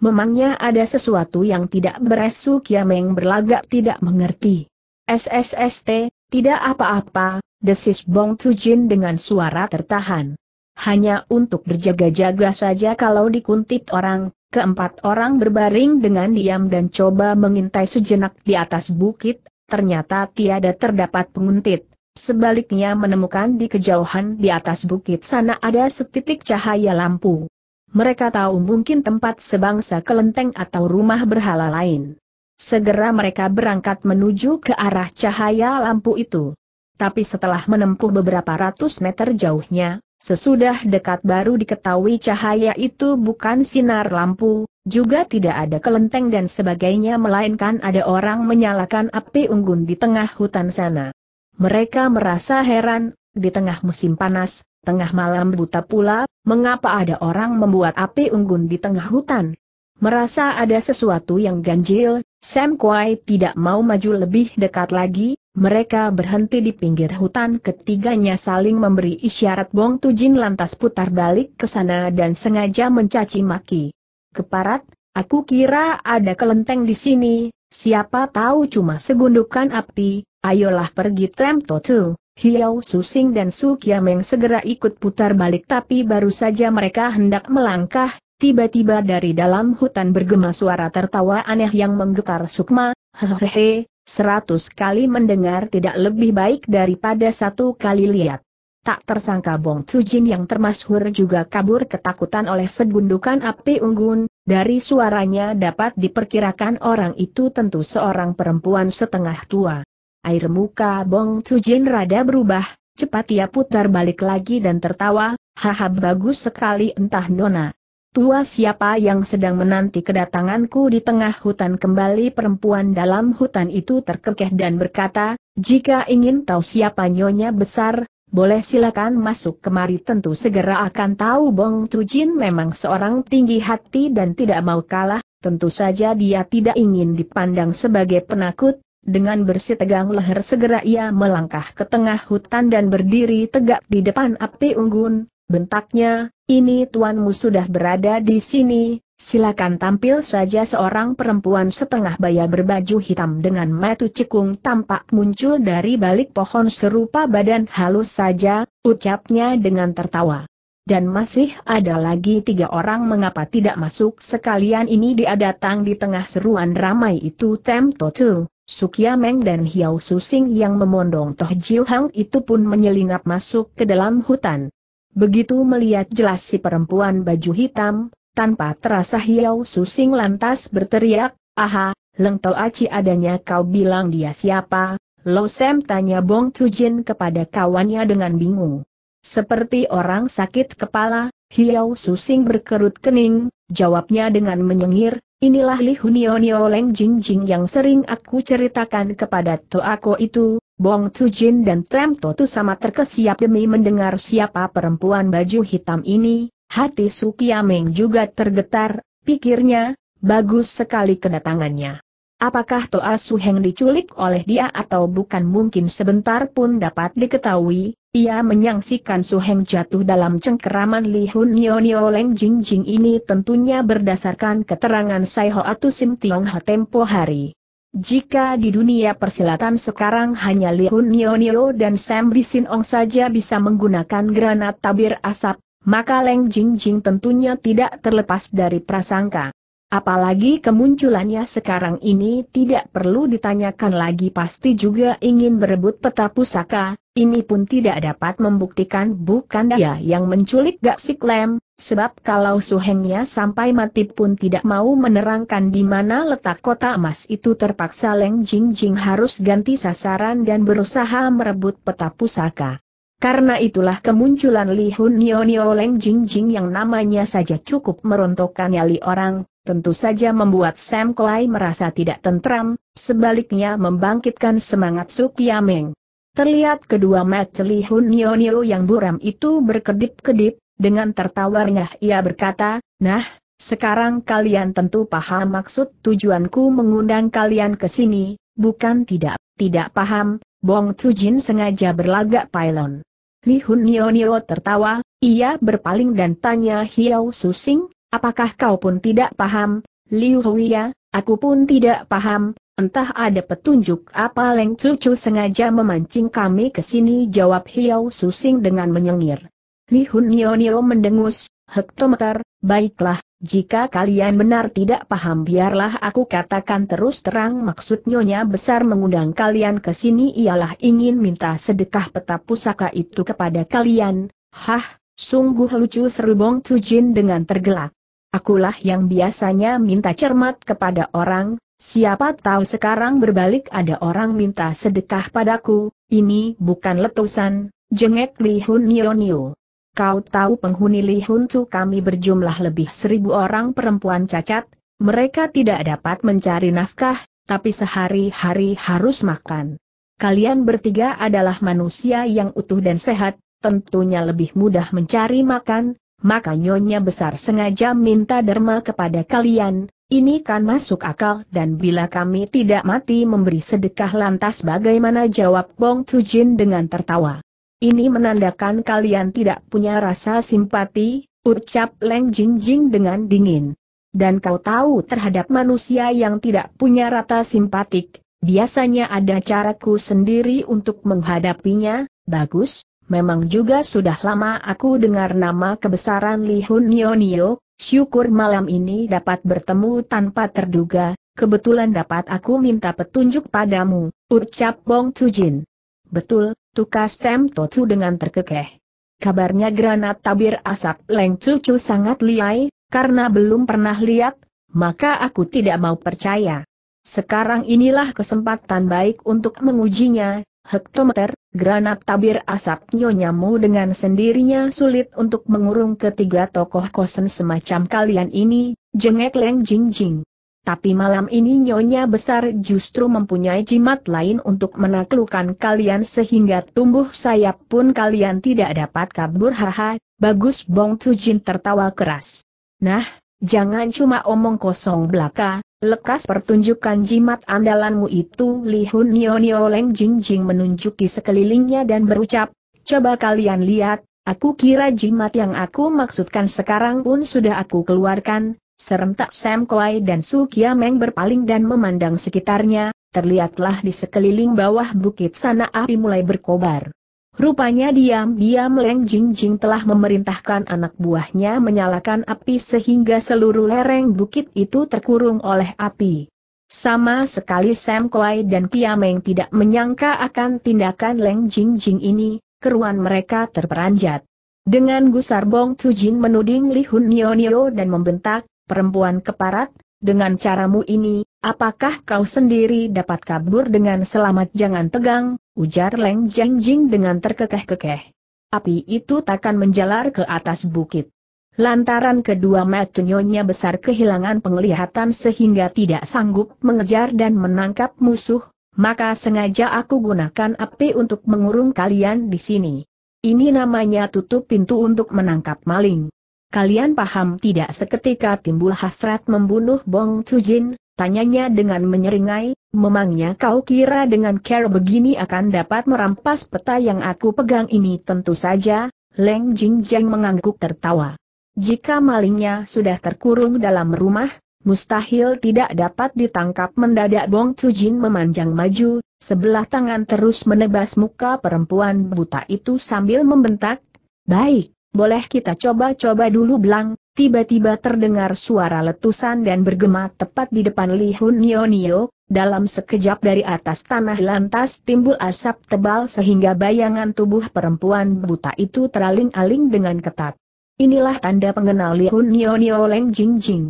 Memangnya ada sesuatu yang tidak beres Su Kiameng berlagak tidak mengerti. SSST, tidak apa-apa, desis Bong Tujin dengan suara tertahan. Hanya untuk berjaga-jaga saja kalau dikuntit orang, Keempat orang berbaring dengan diam dan coba mengintai sejenak di atas bukit, ternyata tiada terdapat penguntit. Sebaliknya menemukan di kejauhan di atas bukit sana ada setitik cahaya lampu. Mereka tahu mungkin tempat sebangsa kelenteng atau rumah berhala lain. Segera mereka berangkat menuju ke arah cahaya lampu itu. Tapi setelah menempuh beberapa ratus meter jauhnya, Sesudah dekat baru diketahui cahaya itu bukan sinar lampu, juga tidak ada kelenteng dan sebagainya melainkan ada orang menyalakan api unggun di tengah hutan sana. Mereka merasa heran, di tengah musim panas, tengah malam buta pula, mengapa ada orang membuat api unggun di tengah hutan? Merasa ada sesuatu yang ganjil, Sam Kwai tidak mau maju lebih dekat lagi, mereka berhenti di pinggir hutan ketiganya saling memberi isyarat Bong Jin lantas putar balik ke sana dan sengaja mencaci maki. Keparat, aku kira ada kelenteng di sini, siapa tahu cuma segundukan api, ayolah pergi Trem Totu. Hiao Susing dan Su Kiameng segera ikut putar balik tapi baru saja mereka hendak melangkah, Tiba-tiba dari dalam hutan bergema suara tertawa aneh yang menggetar sukma, hehehe, seratus kali mendengar tidak lebih baik daripada satu kali lihat. Tak tersangka Bong Cujin yang termasyhur juga kabur ketakutan oleh segundukan api unggun, dari suaranya dapat diperkirakan orang itu tentu seorang perempuan setengah tua. Air muka Bong Cujin rada berubah, cepat ia putar balik lagi dan tertawa, haha bagus sekali entah nona. Tua siapa yang sedang menanti kedatanganku di tengah hutan kembali perempuan dalam hutan itu terkekeh dan berkata, jika ingin tahu siapa nyonya besar, boleh silakan masuk kemari tentu segera akan tahu Bong Tujin memang seorang tinggi hati dan tidak mau kalah, tentu saja dia tidak ingin dipandang sebagai penakut, dengan bersitegang leher segera ia melangkah ke tengah hutan dan berdiri tegak di depan api unggun, Bentaknya, ini tuanmu sudah berada di sini, silakan tampil saja seorang perempuan setengah baya berbaju hitam dengan matu cekung tampak muncul dari balik pohon serupa badan halus saja, ucapnya dengan tertawa. Dan masih ada lagi tiga orang mengapa tidak masuk sekalian ini dia datang di tengah seruan ramai itu Tem Totu, Sukia Meng dan Hiao Susing yang memondong Toh Jiu Hang itu pun menyelinap masuk ke dalam hutan. Begitu melihat jelas si perempuan baju hitam, tanpa terasa Hiau Susing lantas berteriak, Aha, Leng Tau Aci adanya kau bilang dia siapa? Lo Sam tanya Bong Tujin kepada kawannya dengan bingung. Seperti orang sakit kepala, Hiau Susing berkerut kening, jawabnya dengan menyengir, inilah Li Hunio Nio Leng Jing Jing yang sering aku ceritakan kepada aku itu, Bong Tujin dan Trem Totu sama terkesiap demi mendengar siapa perempuan baju hitam ini, hati Sukiameng juga tergetar, pikirnya, bagus sekali kedatangannya. Apakah Toa Su Heng diculik oleh dia atau bukan mungkin sebentar pun dapat diketahui, ia menyangsikan Heng jatuh dalam cengkeraman Li Hun Nio Nio Leng Jing Jing ini tentunya berdasarkan keterangan Sai Hoa Tu Sim Tiong Ha tempo hari. Jika di dunia persilatan sekarang hanya Nio Nionio dan Sam Bisinong saja bisa menggunakan granat tabir asap, maka Leng Jingjing Jing tentunya tidak terlepas dari prasangka. Apalagi kemunculannya sekarang ini tidak perlu ditanyakan lagi pasti juga ingin berebut peta pusaka, ini pun tidak dapat membuktikan bukan dia yang menculik Gaksik Lem, sebab kalau suhengnya sampai mati pun tidak mau menerangkan di mana letak kota emas itu terpaksa Leng Jing Jing harus ganti sasaran dan berusaha merebut peta pusaka. Karena itulah kemunculan Li Hun Nio Nio Leng Jing Jing yang namanya saja cukup merontokkan nyali orang, tentu saja membuat Sam Kolai merasa tidak tentram, sebaliknya membangkitkan semangat Sukiameng. Terlihat kedua mata Li Hun Nyo yang buram itu berkedip-kedip, dengan tertawanya ia berkata, Nah, sekarang kalian tentu paham maksud tujuanku mengundang kalian ke sini, bukan tidak, tidak paham, Bong Tujin sengaja berlagak pailon. Li Hun Nyo tertawa, ia berpaling dan tanya Hiao Susing, Apakah kau pun tidak paham, Liu Huiya? Aku pun tidak paham, entah ada petunjuk apa Leng Cucu sengaja memancing kami ke sini jawab Hiao Susing dengan menyengir. Li Hun Nio Nio mendengus, hektometer, baiklah, jika kalian benar tidak paham biarlah aku katakan terus terang maksud Nyonya Besar mengundang kalian ke sini ialah ingin minta sedekah peta pusaka itu kepada kalian, hah, sungguh lucu seru Bong Cujin dengan tergelak. Akulah yang biasanya minta cermat kepada orang, siapa tahu sekarang berbalik ada orang minta sedekah padaku, ini bukan letusan, jengek Li Hun Nio Nio. Kau tahu penghuni Li Hun kami berjumlah lebih seribu orang perempuan cacat, mereka tidak dapat mencari nafkah, tapi sehari-hari harus makan. Kalian bertiga adalah manusia yang utuh dan sehat, tentunya lebih mudah mencari makan, maka Nyonya Besar sengaja minta derma kepada kalian, ini kan masuk akal dan bila kami tidak mati memberi sedekah lantas bagaimana jawab Bong Tujin dengan tertawa. Ini menandakan kalian tidak punya rasa simpati, ucap Leng Jingjing dengan dingin. Dan kau tahu terhadap manusia yang tidak punya rata simpatik, biasanya ada caraku sendiri untuk menghadapinya, bagus, memang juga sudah lama aku dengar nama kebesaran Li Hun Nio Nio, syukur malam ini dapat bertemu tanpa terduga, kebetulan dapat aku minta petunjuk padamu, ucap Bong Jin. Betul, tukas Tem Totu dengan terkekeh. Kabarnya granat tabir asap Leng Cucu sangat liai, karena belum pernah lihat, maka aku tidak mau percaya. Sekarang inilah kesempatan baik untuk mengujinya, hektometer, granat tabir asap nyonyamu dengan sendirinya sulit untuk mengurung ketiga tokoh kosen semacam kalian ini, jengek Leng Jing Jing. Tapi malam ini nyonya besar justru mempunyai jimat lain untuk menaklukkan kalian sehingga tumbuh sayap pun kalian tidak dapat kabur haha, bagus Bong Tujin tertawa keras. Nah, Jangan cuma omong kosong belaka, lekas pertunjukan jimat andalanmu itu Li Hun Nio Nio Leng Jing Jing menunjuki sekelilingnya dan berucap, coba kalian lihat, aku kira jimat yang aku maksudkan sekarang pun sudah aku keluarkan, serentak Sam Kuai dan Su Kia Meng berpaling dan memandang sekitarnya, terlihatlah di sekeliling bawah bukit sana api mulai berkobar. Rupanya diam-diam Leng Jingjing telah memerintahkan anak buahnya menyalakan api sehingga seluruh lereng bukit itu terkurung oleh api. Sama sekali Sam Kuai dan Tiameng tidak menyangka akan tindakan Leng Jingjing ini, keruan mereka terperanjat. Dengan gusar Bong Tujin menuding Li Hun Nio Nio dan membentak, perempuan keparat, dengan caramu ini, apakah kau sendiri dapat kabur dengan selamat jangan tegang, ujar Leng Jeng dengan terkekeh-kekeh. Api itu takkan menjalar ke atas bukit. Lantaran kedua matanya besar kehilangan penglihatan sehingga tidak sanggup mengejar dan menangkap musuh, maka sengaja aku gunakan api untuk mengurung kalian di sini. Ini namanya tutup pintu untuk menangkap maling. Kalian paham tidak seketika timbul hasrat membunuh Bong Chujin, tanyanya dengan menyeringai, Memangnya kau kira dengan cara begini akan dapat merampas peta yang aku pegang ini tentu saja, Leng Jing Jeng mengangguk tertawa. Jika malingnya sudah terkurung dalam rumah, mustahil tidak dapat ditangkap mendadak Bong Cujin memanjang maju, sebelah tangan terus menebas muka perempuan buta itu sambil membentak, Baik, boleh kita coba-coba dulu belang, tiba-tiba terdengar suara letusan dan bergema tepat di depan Li Hun Nio Nio, dalam sekejap dari atas tanah lantas timbul asap tebal sehingga bayangan tubuh perempuan buta itu teraling-aling dengan ketat. Inilah tanda pengenal lihun Nio Nio Leng Jing Jing.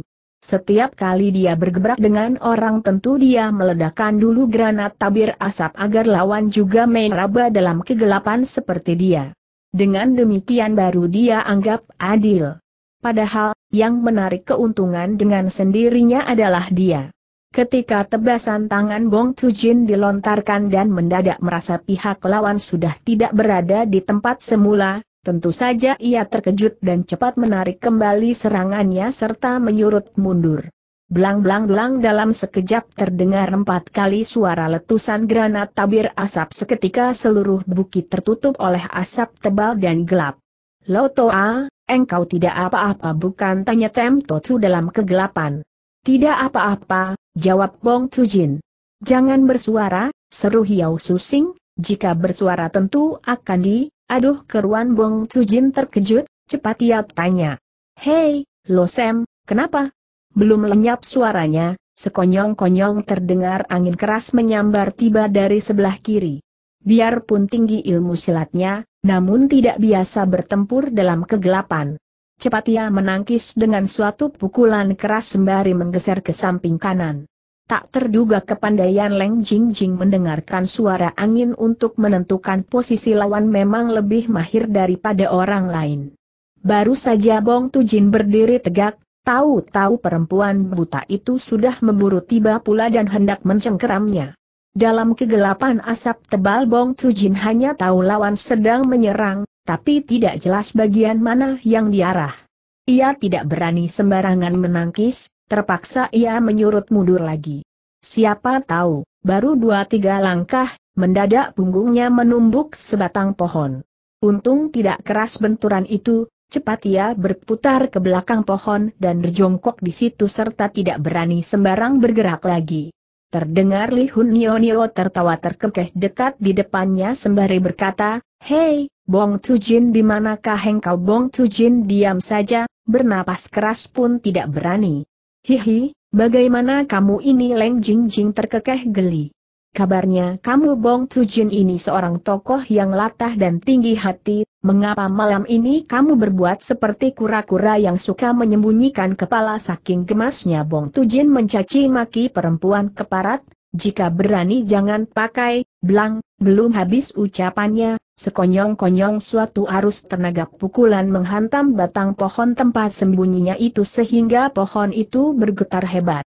Setiap kali dia bergebrak dengan orang tentu dia meledakkan dulu granat tabir asap agar lawan juga meraba dalam kegelapan seperti dia. Dengan demikian baru dia anggap adil. Padahal, yang menarik keuntungan dengan sendirinya adalah dia. Ketika tebasan tangan Bong Tujin dilontarkan dan mendadak merasa pihak lawan sudah tidak berada di tempat semula, tentu saja ia terkejut dan cepat menarik kembali serangannya serta menyurut mundur. Blang blang blang dalam sekejap terdengar empat kali suara letusan granat tabir asap seketika seluruh bukit tertutup oleh asap tebal dan gelap. Lotoa, engkau tidak apa-apa bukan tanya Tem Totsu dalam kegelapan. Tidak apa-apa, Jawab Bong Tujin. Jangan bersuara, seru Hiau Susing, jika bersuara tentu akan di, aduh keruan Bong Tujin terkejut, cepat ia tanya. Hei, lo Sam, kenapa? Belum lenyap suaranya, sekonyong-konyong terdengar angin keras menyambar tiba dari sebelah kiri. Biarpun tinggi ilmu silatnya, namun tidak biasa bertempur dalam kegelapan. Cepat ia menangkis dengan suatu pukulan keras sembari menggeser ke samping kanan. Tak terduga kepandaian Leng Jing Jing mendengarkan suara angin untuk menentukan posisi lawan memang lebih mahir daripada orang lain. Baru saja Bong Tu Jin berdiri tegak, tahu-tahu perempuan buta itu sudah memburu tiba pula dan hendak mencengkeramnya. Dalam kegelapan asap tebal Bong Tu Jin hanya tahu lawan sedang menyerang, tapi tidak jelas bagian mana yang diarah. Ia tidak berani sembarangan menangkis, terpaksa ia menyurut mundur lagi. Siapa tahu, baru dua tiga langkah, mendadak punggungnya menumbuk sebatang pohon. Untung tidak keras benturan itu, cepat ia berputar ke belakang pohon dan berjongkok di situ serta tidak berani sembarang bergerak lagi. Terdengar Li Hun Nio Nio tertawa terkekeh dekat di depannya sembari berkata, Hei, Bong Tujin di manakah engkau Bong Tujin diam saja, bernapas keras pun tidak berani. Hihi, bagaimana kamu ini Leng Jing Jing terkekeh geli. Kabarnya kamu Bong Tujin ini seorang tokoh yang latah dan tinggi hati, mengapa malam ini kamu berbuat seperti kura-kura yang suka menyembunyikan kepala saking gemasnya Bong Tujin mencaci maki perempuan keparat, jika berani jangan pakai, Blang, belum habis ucapannya, sekonyong-konyong suatu arus tenaga pukulan menghantam batang pohon tempat sembunyinya itu sehingga pohon itu bergetar hebat.